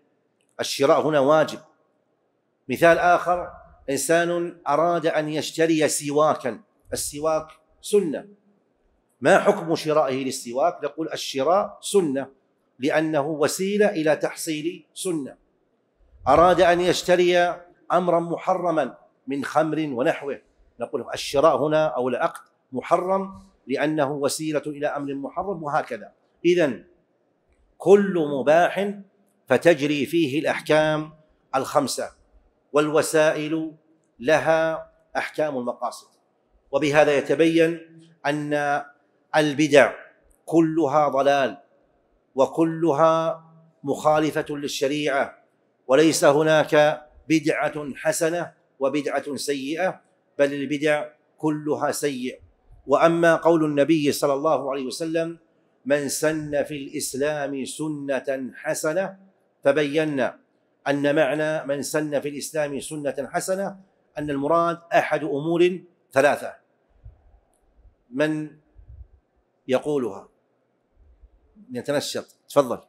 الشراء هنا واجب مثال آخر إنسان أراد أن يشتري سواكا السواك سنة ما حكم شرائه للسواك نقول الشراء سنة لأنه وسيلة إلى تحصيل سنة أراد أن يشتري امرا محرما من خمر ونحوه نقول الشراء هنا او العقد محرم لانه وسيله الى امر محرم وهكذا اذا كل مباح فتجري فيه الاحكام الخمسه والوسائل لها احكام المقاصد وبهذا يتبين ان البدع كلها ضلال وكلها مخالفه للشريعه وليس هناك بدعة حسنة وبدعة سيئة بل البدع كلها سيئة وأما قول النبي صلى الله عليه وسلم من سن في الإسلام سنة حسنة فبينا أن معنى من سن في الإسلام سنة حسنة أن المراد أحد أمور ثلاثة من يقولها يتنشط تفضل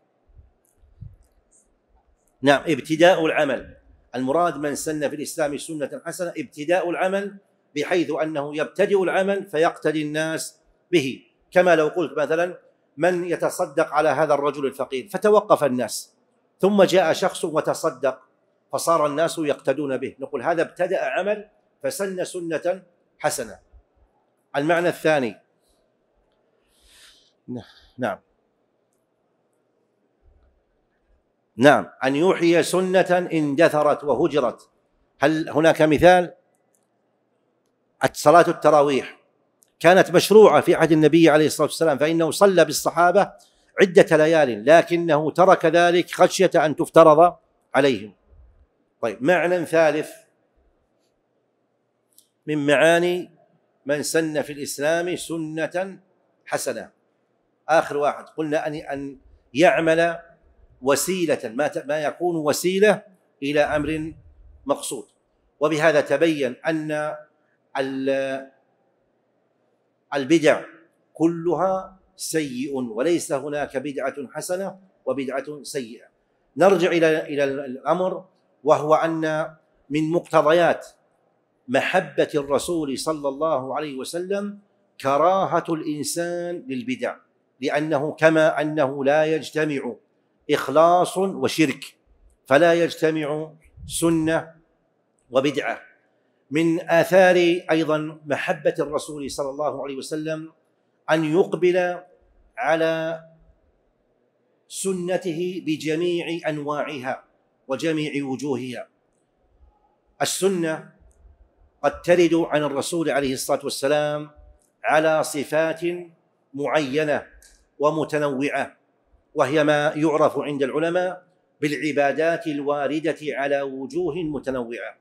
نعم ابتداء العمل المراد من سن في الإسلام سنة حسنة ابتداء العمل بحيث أنه يبتدئ العمل فيقتدي الناس به كما لو قلت مثلا من يتصدق على هذا الرجل الفقير فتوقف الناس ثم جاء شخص وتصدق فصار الناس يقتدون به نقول هذا ابتدأ عمل فسن سنة حسنة المعنى الثاني نعم نعم أن يوحي سنة اندثرت وهجرت هل هناك مثال صلاة التراويح كانت مشروعة في عهد النبي عليه الصلاة والسلام فإنه صلى بالصحابة عدة ليال لكنه ترك ذلك خشية أن تفترض عليهم طيب معنى ثالث من معاني من سن في الإسلام سنة حسنة آخر واحد قلنا أن أن يعمل وسيلة ما ما يكون وسيلة إلى أمر مقصود وبهذا تبين أن البدع كلها سيء وليس هناك بدعة حسنة وبدعة سيئة نرجع إلى إلى الأمر وهو أن من مقتضيات محبة الرسول صلى الله عليه وسلم كراهة الإنسان للبدع لأنه كما أنه لا يجتمع إخلاص وشرك فلا يجتمع سنة وبدعة من آثار أيضا محبة الرسول صلى الله عليه وسلم أن يقبل على سنته بجميع أنواعها وجميع وجوهها السنة قد ترد عن الرسول عليه الصلاة والسلام على صفات معينة ومتنوعة وهي ما يعرف عند العلماء بالعبادات الوارده على وجوه متنوعه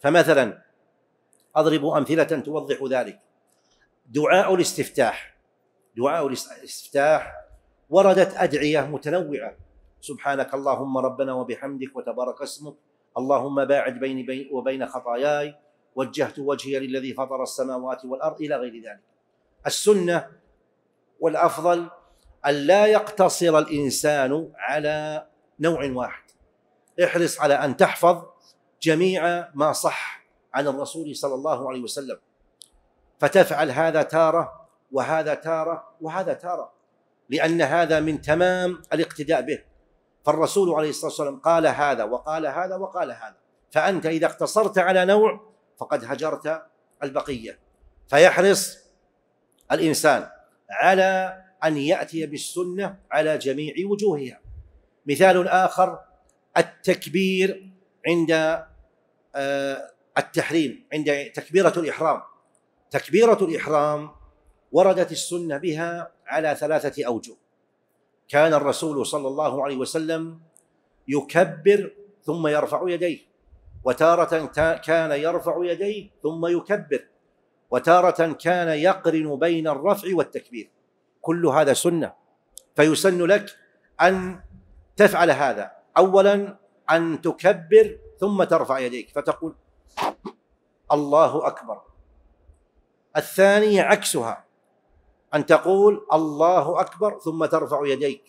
فمثلا اضرب امثله توضح ذلك دعاء الاستفتاح دعاء الاستفتاح وردت ادعيه متنوعه سبحانك اللهم ربنا وبحمدك وتبارك اسمك اللهم باعد بيني بين وبين خطاياي وجهت وجهي للذي فطر السماوات والارض الى غير ذلك السنه والافضل أن لا يقتصر الإنسان على نوع واحد احرص على أن تحفظ جميع ما صح عن الرسول صلى الله عليه وسلم فتفعل هذا تارة وهذا تارة وهذا تارة لأن هذا من تمام الاقتداء به فالرسول عليه الصلاة والسلام قال هذا وقال هذا وقال هذا فأنت إذا اقتصرت على نوع فقد هجرت البقية فيحرص الإنسان على أن يأتي بالسنة على جميع وجوهها مثال آخر التكبير عند آه، التحريم عند تكبيرة الإحرام تكبيرة الإحرام وردت السنة بها على ثلاثة أوجه كان الرسول صلى الله عليه وسلم يكبر ثم يرفع يديه وتارة كان يرفع يديه ثم يكبر وتارة كان يقرن بين الرفع والتكبير كل هذا سنه فيسن لك ان تفعل هذا اولا ان تكبر ثم ترفع يديك فتقول الله اكبر الثاني عكسها ان تقول الله اكبر ثم ترفع يديك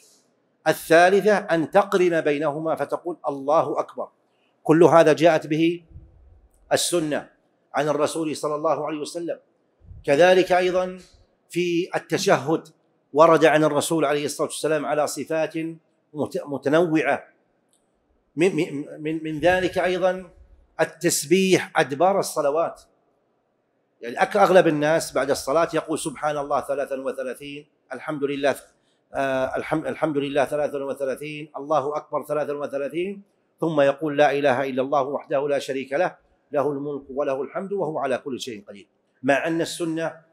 الثالثه ان تقرن بينهما فتقول الله اكبر كل هذا جاءت به السنه عن الرسول صلى الله عليه وسلم كذلك ايضا في التشهد ورد عن الرسول عليه الصلاه والسلام على صفات متنوعه من من من ذلك ايضا التسبيح ادبار الصلوات يعني اغلب الناس بعد الصلاه يقول سبحان الله 33 الحمد لله آه الحمد الحمد لله 33 الله اكبر 33 ثم يقول لا اله الا الله وحده لا شريك له له الملك وله الحمد وهو على كل شيء قدير مع ان السنه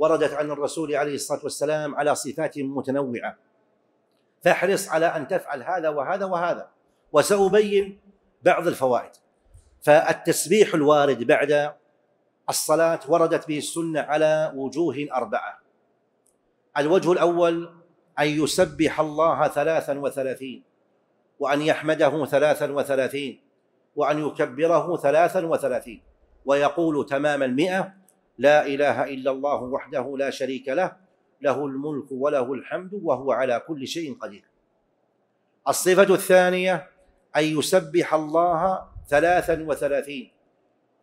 وردت عن الرسول عليه الصلاه والسلام على صفات متنوعه فاحرص على ان تفعل هذا وهذا وهذا وسابين بعض الفوائد فالتسبيح الوارد بعد الصلاه وردت به السنه على وجوه اربعه الوجه الاول ان يسبح الله ثلاثا وثلاثين وان يحمده ثلاثا وثلاثين وأن يكبره ثلاثا وثلاثين ويقول تمام المئة لا اله الا الله وحده لا شريك له له الملك وله الحمد وهو على كل شيء قدير الصفه الثانيه ان يسبح الله ثلاثا وثلاثين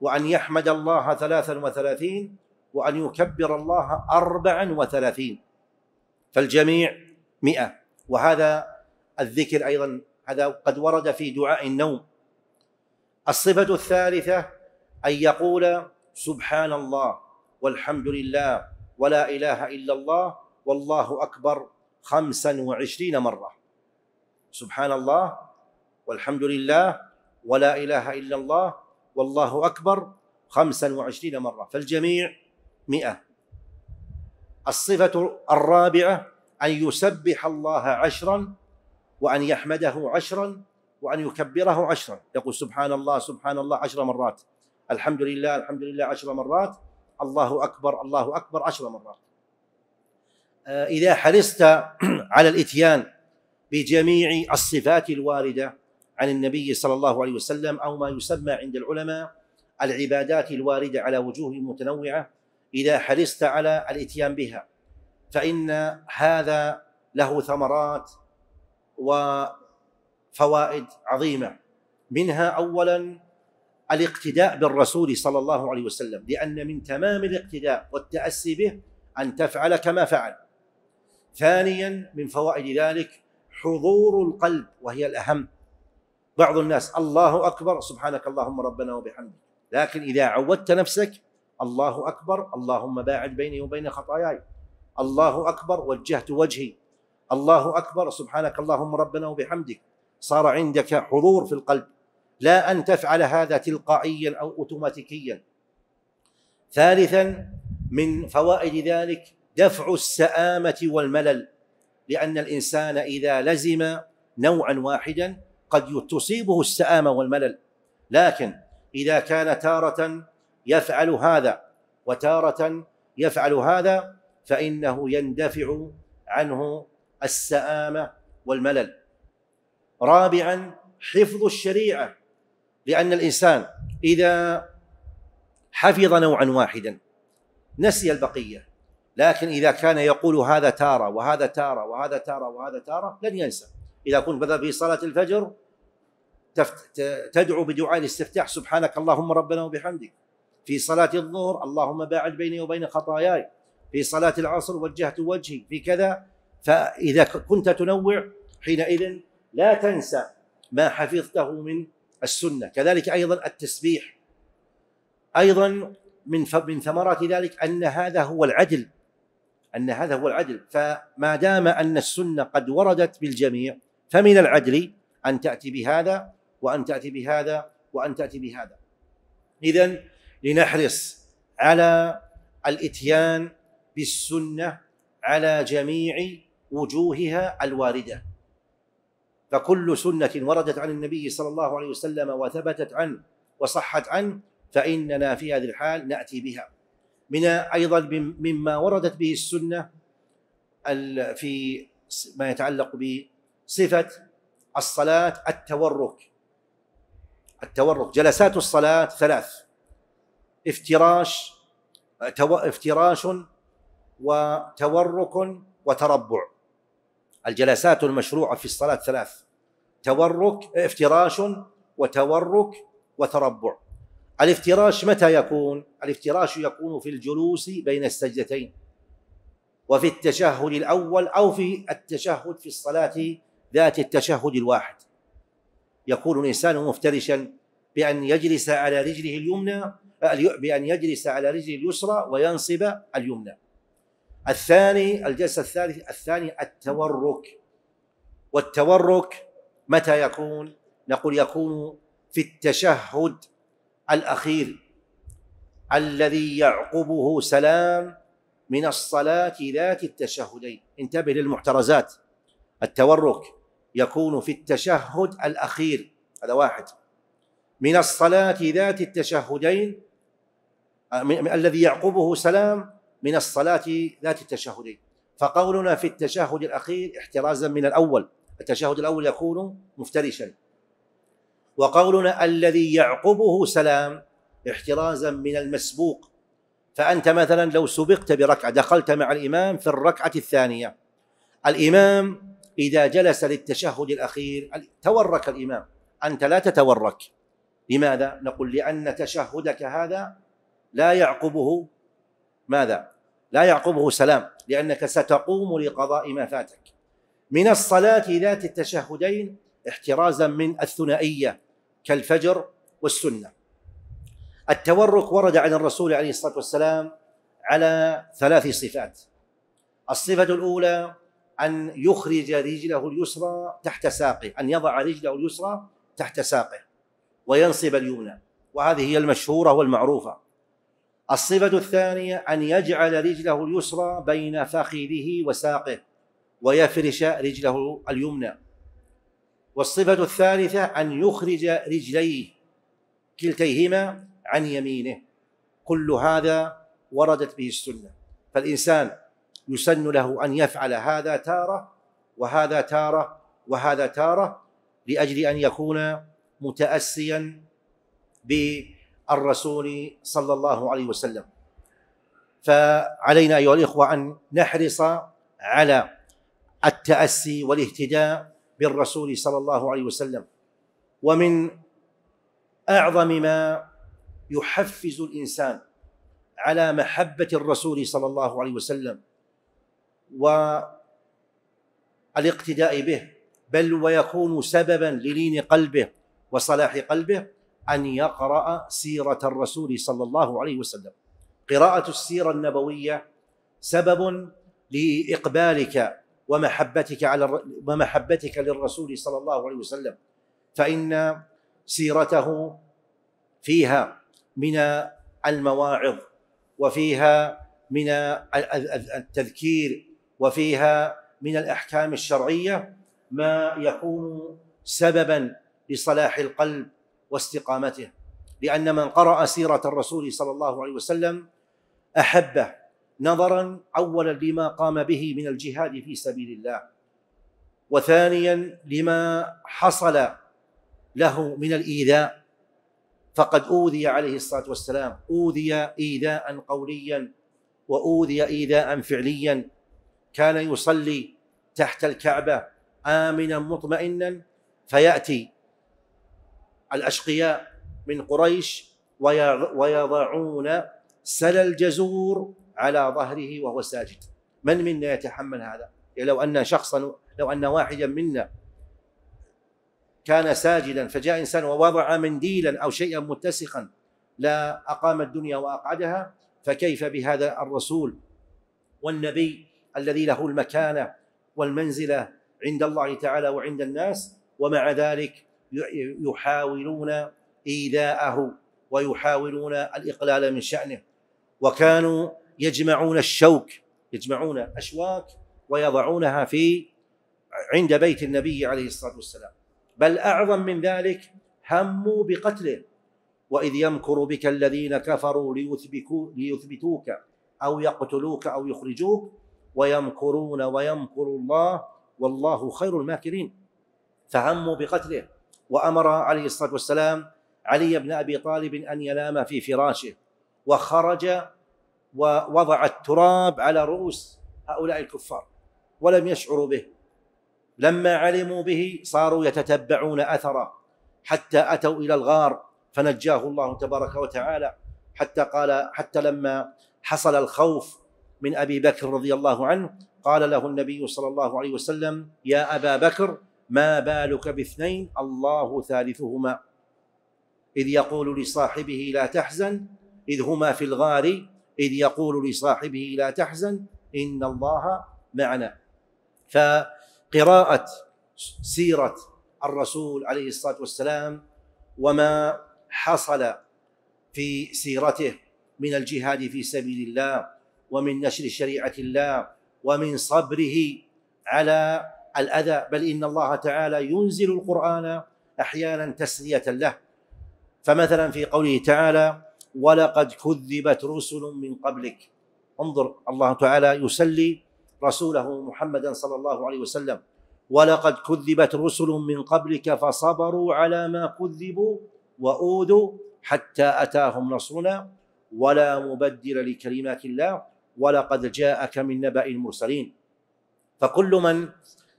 وأن يحمد الله ثلاثا وثلاثين وأن يكبر الله أربعا وثلاثين فالجميع مئة وهذا الذكر أيضا هذا قد ورد في دعاء النوم الصفة الثالثة أن يقول سبحان الله والحمد لله ولا إله إلا الله والله أكبر خمسا وعشرين مرة سبحان الله والحمد لله ولا إله إلا الله والله أكبر خمسا وعشرين مرة فالجميع مئة الصفة الرابعة أن يسبح الله عشرا وأن يحمده عشرا وأن يكبره عشرا يقول سبحان الله سبحان الله عشر مرات الحمد لله الحمد لله عشر مرات الله أكبر الله أكبر عشر مرات آه، إذا حرصت على الإتيان بجميع الصفات الواردة عن النبي صلى الله عليه وسلم أو ما يسمى عند العلماء العبادات الواردة على وجوه متنوعة إذا حرصت على الإتيان بها فإن هذا له ثمرات وفوائد عظيمة منها أولا الاقتداء بالرسول صلى الله عليه وسلم لأن من تمام الاقتداء والتأسي به أن تفعل كما فعل ثانيا من فوائد ذلك حضور القلب وهي الأهم بعض الناس الله أكبر سبحانك اللهم ربنا وبحمدك لكن إذا عودت نفسك الله أكبر اللهم باعد بيني وبين خطاياي الله أكبر وجهت وجهي الله أكبر سبحانك اللهم ربنا وبحمدك صار عندك حضور في القلب لا أن تفعل هذا تلقائيا أو أوتوماتيكيا ثالثا من فوائد ذلك دفع السآمة والملل لأن الإنسان إذا لزم نوعا واحدا قد تصيبه السآمة والملل لكن إذا كان تارة يفعل هذا وتارة يفعل هذا فإنه يندفع عنه السآمة والملل رابعا حفظ الشريعة لأن الإنسان إذا حفظ نوعا واحدا نسي البقية لكن إذا كان يقول هذا تارة وهذا تارة وهذا تارة وهذا تارة لن ينسى إذا كنت مثلا في صلاة الفجر تدعو بدعاء الاستفتاح سبحانك اللهم ربنا وبحمدك في صلاة الظهر اللهم باعد بيني وبين خطاياي في صلاة العصر وجهت وجهي في كذا فإذا كنت تنوع حينئذ لا تنسى ما حفظته من السنة كذلك أيضا التسبيح أيضا من من ثمرات ذلك أن هذا هو العدل أن هذا هو العدل فما دام أن السنة قد وردت بالجميع فمن العدل أن تأتي بهذا وأن تأتي بهذا وأن تأتي بهذا إذا لنحرص على الإتيان بالسنة على جميع وجوهها الوارده فكل سنة وردت عن النبي صلى الله عليه وسلم وثبتت عنه وصحت عنه فإننا في هذه الحال نأتي بها من أيضا مما وردت به السنة في ما يتعلق بصفة الصلاة التورك التورك جلسات الصلاة ثلاث افتراش افتراش وتورك وتربع الجلسات المشروعة في الصلاة ثلاث تورك افتراش وتورك وتربع الافتراش متى يكون؟ الافتراش يكون في الجلوس بين السجدتين وفي التشهد الأول أو في التشهد في الصلاة ذات التشهد الواحد يكون الإنسان مفترشا بأن يجلس على رجله اليمنى بأن يجلس على رجله اليسرى وينصب اليمنى الثاني الجلسة الثالثة الثاني التورك والتورك متى يكون؟ نقول يكون في التشهد الأخير الذي يعقبه سلام من الصلاة ذات التشهدين انتبه للمحترزات التورك يكون في التشهد الأخير هذا واحد من الصلاة ذات التشهدين آه، الذي يعقبه سلام من الصلاة ذات التشهدين فقولنا في التشهد الأخير احترازا من الأول التشهد الأول يكون مفترشا وقولنا الذي يعقبه سلام احترازا من المسبوق فأنت مثلا لو سبقت بركعة دخلت مع الإمام في الركعة الثانية الإمام إذا جلس للتشهد الأخير تورك الإمام أنت لا تتورك لماذا؟ نقول لأن تشهدك هذا لا يعقبه ماذا لا يعقبه سلام لأنك ستقوم لقضاء ما فاتك من الصلاة ذات التشهدين احترازا من الثنائية كالفجر والسنة التورك ورد عن الرسول عليه الصلاة والسلام على ثلاث صفات الصفة الأولى أن يخرج رجله اليسرى تحت ساقه أن يضع رجله اليسرى تحت ساقه وينصب اليمنى وهذه هي المشهورة والمعروفة الصفة الثانية أن يجعل رجله اليسرى بين فخذه وساقه ويفرش رجله اليمنى والصفة الثالثة أن يخرج رجليه كلتيهما عن يمينه كل هذا وردت به السنة فالإنسان يسن له أن يفعل هذا تارة وهذا تارة وهذا تارة لأجل أن يكون متأسيا بالسنة الرسول صلى الله عليه وسلم فعلينا ايها الاخوه ان نحرص على التاسي والاهتداء بالرسول صلى الله عليه وسلم ومن اعظم ما يحفز الانسان على محبه الرسول صلى الله عليه وسلم والاقتداء به بل ويكون سببا للين قلبه وصلاح قلبه أن يقرأ سيرة الرسول صلى الله عليه وسلم قراءة السيرة النبوية سبب لإقبالك ومحبتك على ومحبتك للرسول صلى الله عليه وسلم فإن سيرته فيها من المواعظ وفيها من التذكير وفيها من الأحكام الشرعية ما يكون سببا لصلاح القلب واستقامته لأن من قرأ سيرة الرسول صلى الله عليه وسلم أحبه نظرا أولا لما قام به من الجهاد في سبيل الله وثانيا لما حصل له من الإيذاء فقد أوذي عليه الصلاة والسلام أوذي إيذاء قوليا وأوذي إيذاء فعليا كان يصلي تحت الكعبة آمنا مطمئنا فيأتي الأشقياء من قريش ويضعون سل الجزور على ظهره وهو ساجد من منا يتحمل هذا يعني لو أن شخصا لو أن واحدا منا كان ساجدا فجاء إنسان ووضع منديلا أو شيئا متسخا لا أقام الدنيا وأقعدها فكيف بهذا الرسول والنبي الذي له المكانة والمنزلة عند الله تعالى وعند الناس ومع ذلك يحاولون إيذاءه ويحاولون الإقلال من شأنه وكانوا يجمعون الشوك يجمعون أشواك ويضعونها في عند بيت النبي عليه الصلاة والسلام بل أعظم من ذلك هموا بقتله وإذ يمكر بك الذين كفروا ليثبتوك أو يقتلوك أو يخرجوك ويمكرون ويمكر الله والله خير الماكرين فهموا بقتله وأمر عليه الصلاة والسلام علي بن أبي طالب أن ينام في فراشه وخرج ووضع التراب على رؤوس هؤلاء الكفار ولم يشعروا به لما علموا به صاروا يتتبعون اثره حتى اتوا الى الغار فنجاه الله تبارك وتعالى حتى قال حتى لما حصل الخوف من ابي بكر رضي الله عنه قال له النبي صلى الله عليه وسلم يا ابا بكر ما بالك باثنين الله ثالثهما إذ يقول لصاحبه لا تحزن إذ هما في الغار إذ يقول لصاحبه لا تحزن إن الله معنا فقراءة سيرة الرسول عليه الصلاة والسلام وما حصل في سيرته من الجهاد في سبيل الله ومن نشر شريعة الله ومن صبره على الأذى بل إن الله تعالى ينزل القرآن أحيانا تسلية له فمثلا في قوله تعالى ولقد كذبت رسل من قبلك انظر الله تعالى يسلي رسوله محمدا صلى الله عليه وسلم ولقد كذبت رسل من قبلك فصبروا على ما كذبوا واودوا حتى اتاهم نصرنا ولا مبدل لكلمات الله ولقد جاءك من نبأ المرسلين فكل من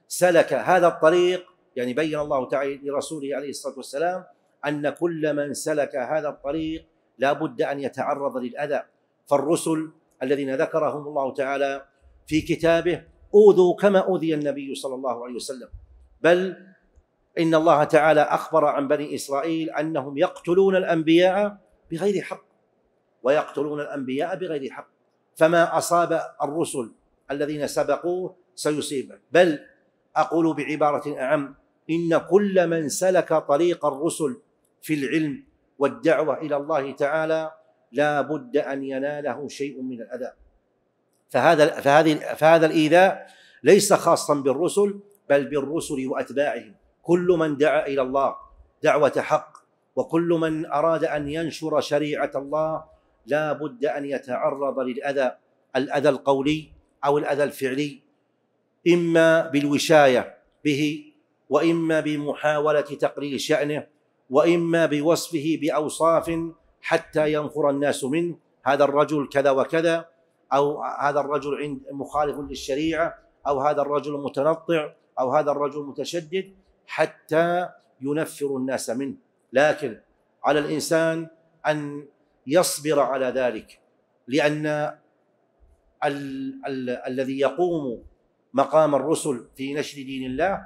سلك هذا الطريق يعني بين الله تعالى لرسوله عليه الصلاة والسلام أن كل من سلك هذا الطريق لا بد أن يتعرض للأذى فالرسل الذين ذكرهم الله تعالى في كتابه أوذوا كما أوذي النبي صلى الله عليه وسلم بل إن الله تعالى أخبر عن بني إسرائيل أنهم يقتلون الأنبياء بغير حق ويقتلون الأنبياء بغير حق فما أصاب الرسل الذين سبقوه سيصيبه بل أقول بعبارة أعم إن كل من سلك طريق الرسل في العلم والدعوة إلى الله تعالى لا بد أن يناله شيء من الأذى فهذا فهذه فهذا الإيذاء ليس خاصا بالرسل بل بالرسل وأتباعهم كل من دعا إلى الله دعوة حق وكل من أراد أن ينشر شريعة الله لا بد أن يتعرض للأذى الأذى القولي أو الأذى الفعلي إما بالوشاية به وإما بمحاولة تقليل شأنه وإما بوصفه بأوصاف حتى ينفر الناس منه هذا الرجل كذا وكذا أو هذا الرجل عند مخالف للشريعة أو هذا الرجل متنطع أو هذا الرجل متشدد حتى ينفر الناس منه لكن على الإنسان أن يصبر على ذلك لأن ال- ال- الذي يقوم مقام الرسل في نشر دين الله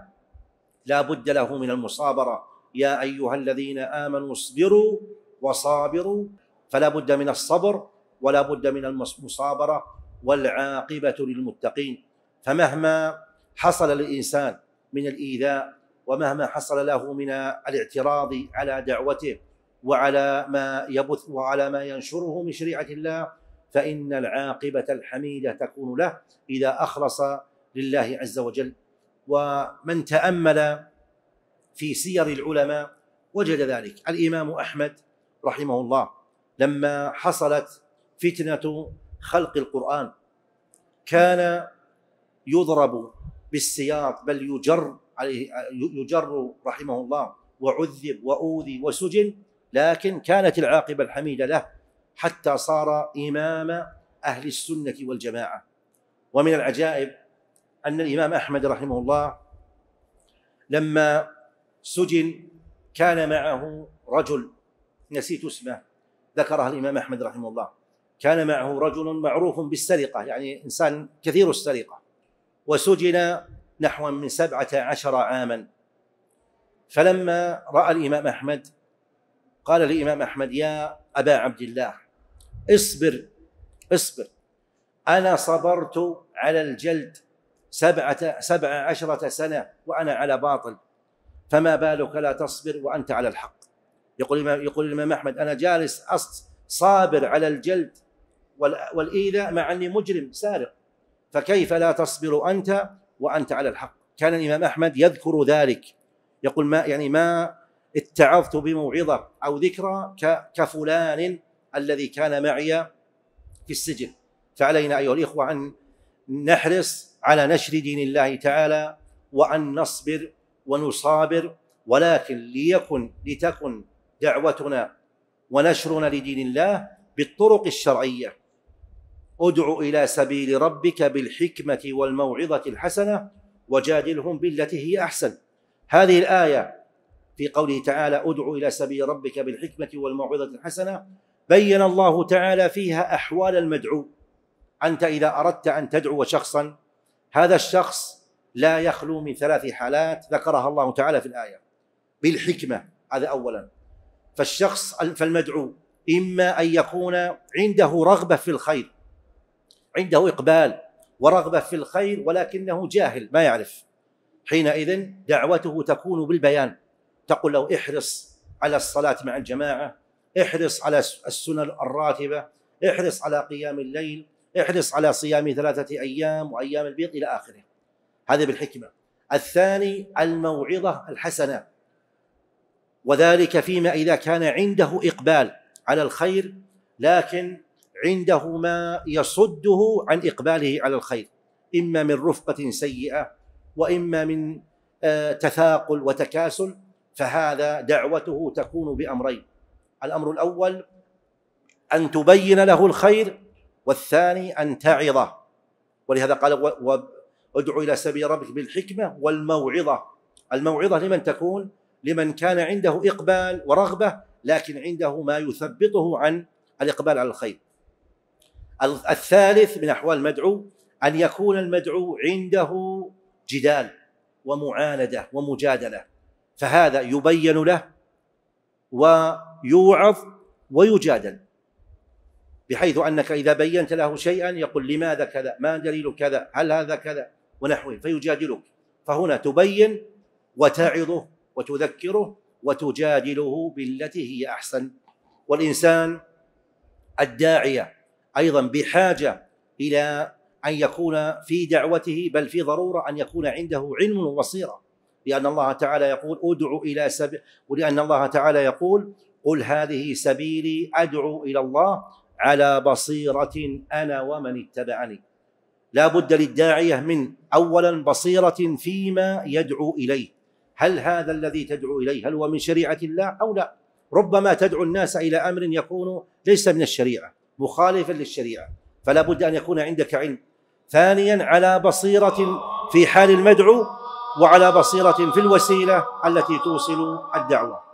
لا بد له من المصابرة يا أيها الذين آمنوا اصبروا وصابروا فلا بد من الصبر ولا بد من المصابرة والعاقبة للمتقين فمهما حصل للإنسان من الإيذاء ومهما حصل له من الاعتراض على دعوته وعلى ما يبث وعلى ما ينشره من شريعة الله فإن العاقبة الحميدة تكون له إذا أخلص لله عز وجل ومن تأمل في سير العلماء وجد ذلك الإمام أحمد رحمه الله لما حصلت فتنة خلق القرآن كان يضرب بالسياط بل يجر عليه يجر رحمه الله وعذب وأوذي وسجن لكن كانت العاقبة الحميدة له حتى صار إمام أهل السنة والجماعة ومن العجائب أن الإمام أحمد رحمه الله لما سجن كان معه رجل نسيت اسمه ذكرها الإمام أحمد رحمه الله كان معه رجل معروف بالسرقة يعني إنسان كثير السرقة وسجن نحو من سبعة عشر عاما فلما رأى الإمام أحمد قال الإمام أحمد يا أبا عبد الله اصبر اصبر أنا صبرت على الجلد سبعة, سبع عشرة سنة وأنا على باطل فما بالك لا تصبر وأنت على الحق يقول يقول الإمام أحمد أنا جالس صابر على الجلد والإيذاء مع أني مجرم سارق فكيف لا تصبر أنت وأنت على الحق كان الإمام أحمد يذكر ذلك يقول ما يعني ما اتعظت بموعظة أو ذكرى كفلان الذي كان معي في السجن فعلينا أيها الإخوة أن نحرص على نشر دين الله تعالى وأن نصبر ونصابر ولكن ليكن لتكن دعوتنا ونشرنا لدين الله بالطرق الشرعية ادع إلى سبيل ربك بالحكمة والموعظة الحسنة وجادلهم بالتي هي أحسن هذه الآية في قوله تعالى ادع إلى سبيل ربك بالحكمة والموعظة الحسنة بين الله تعالى فيها أحوال المدعو أنت إذا أردت أن تدعو شخصا هذا الشخص لا يخلو من ثلاث حالات ذكرها الله تعالى في الآية بالحكمة هذا أولا فالشخص فالمدعو إما أن يكون عنده رغبة في الخير عنده إقبال ورغبة في الخير ولكنه جاهل ما يعرف حينئذ دعوته تكون بالبيان تقول له احرص على الصلاة مع الجماعة احرص على السنن الراتبة احرص على قيام الليل احرص على صيام ثلاثة أيام وأيام البيض إلى آخره هذا بالحكمة الثاني الموعظة الحسنة وذلك فيما إذا كان عنده إقبال على الخير لكن عنده ما يصده عن إقباله على الخير إما من رفقة سيئة وإما من آه، تثاقل وتكاسل فهذا دعوته تكون بأمرين الأمر الأول أن تبين له الخير والثاني أن تعظه ولهذا قال ادعو إلى سبيل ربك بالحكمة والموعظة الموعظة لمن تكون لمن كان عنده إقبال ورغبة لكن عنده ما يثبطه عن الإقبال على الخير الثالث من أحوال المدعو أن يكون المدعو عنده جدال ومعاندة ومجادلة فهذا يبين له ويوعظ ويجادل بحيث أنك إذا بينت له شيئا يقول لماذا كذا ما دليل كذا هل هذا كذا ونحوه فيجادلك فهنا تبين وتعظه وتذكره وتجادله بالتي هي أحسن والإنسان الداعية أيضا بحاجة إلى أن يكون في دعوته بل في ضرورة أن يكون عنده علم وبصيرة لأن الله تعالى يقول أدع إلى سبيل ولأن الله تعالى يقول قل هذه سبيلي أدعو إلى الله على بصيرة أنا ومن اتبعني لا بد للداعية من أولا بصيرة فيما يدعو إليه هل هذا الذي تدعو إليه هل هو من شريعة الله أو لا ربما تدعو الناس إلى أمر يكون ليس من الشريعة مخالفا للشريعة فلا بد أن يكون عندك علم ثانيا على بصيرة في حال المدعو وعلى بصيرة في الوسيلة التي توصل الدعوة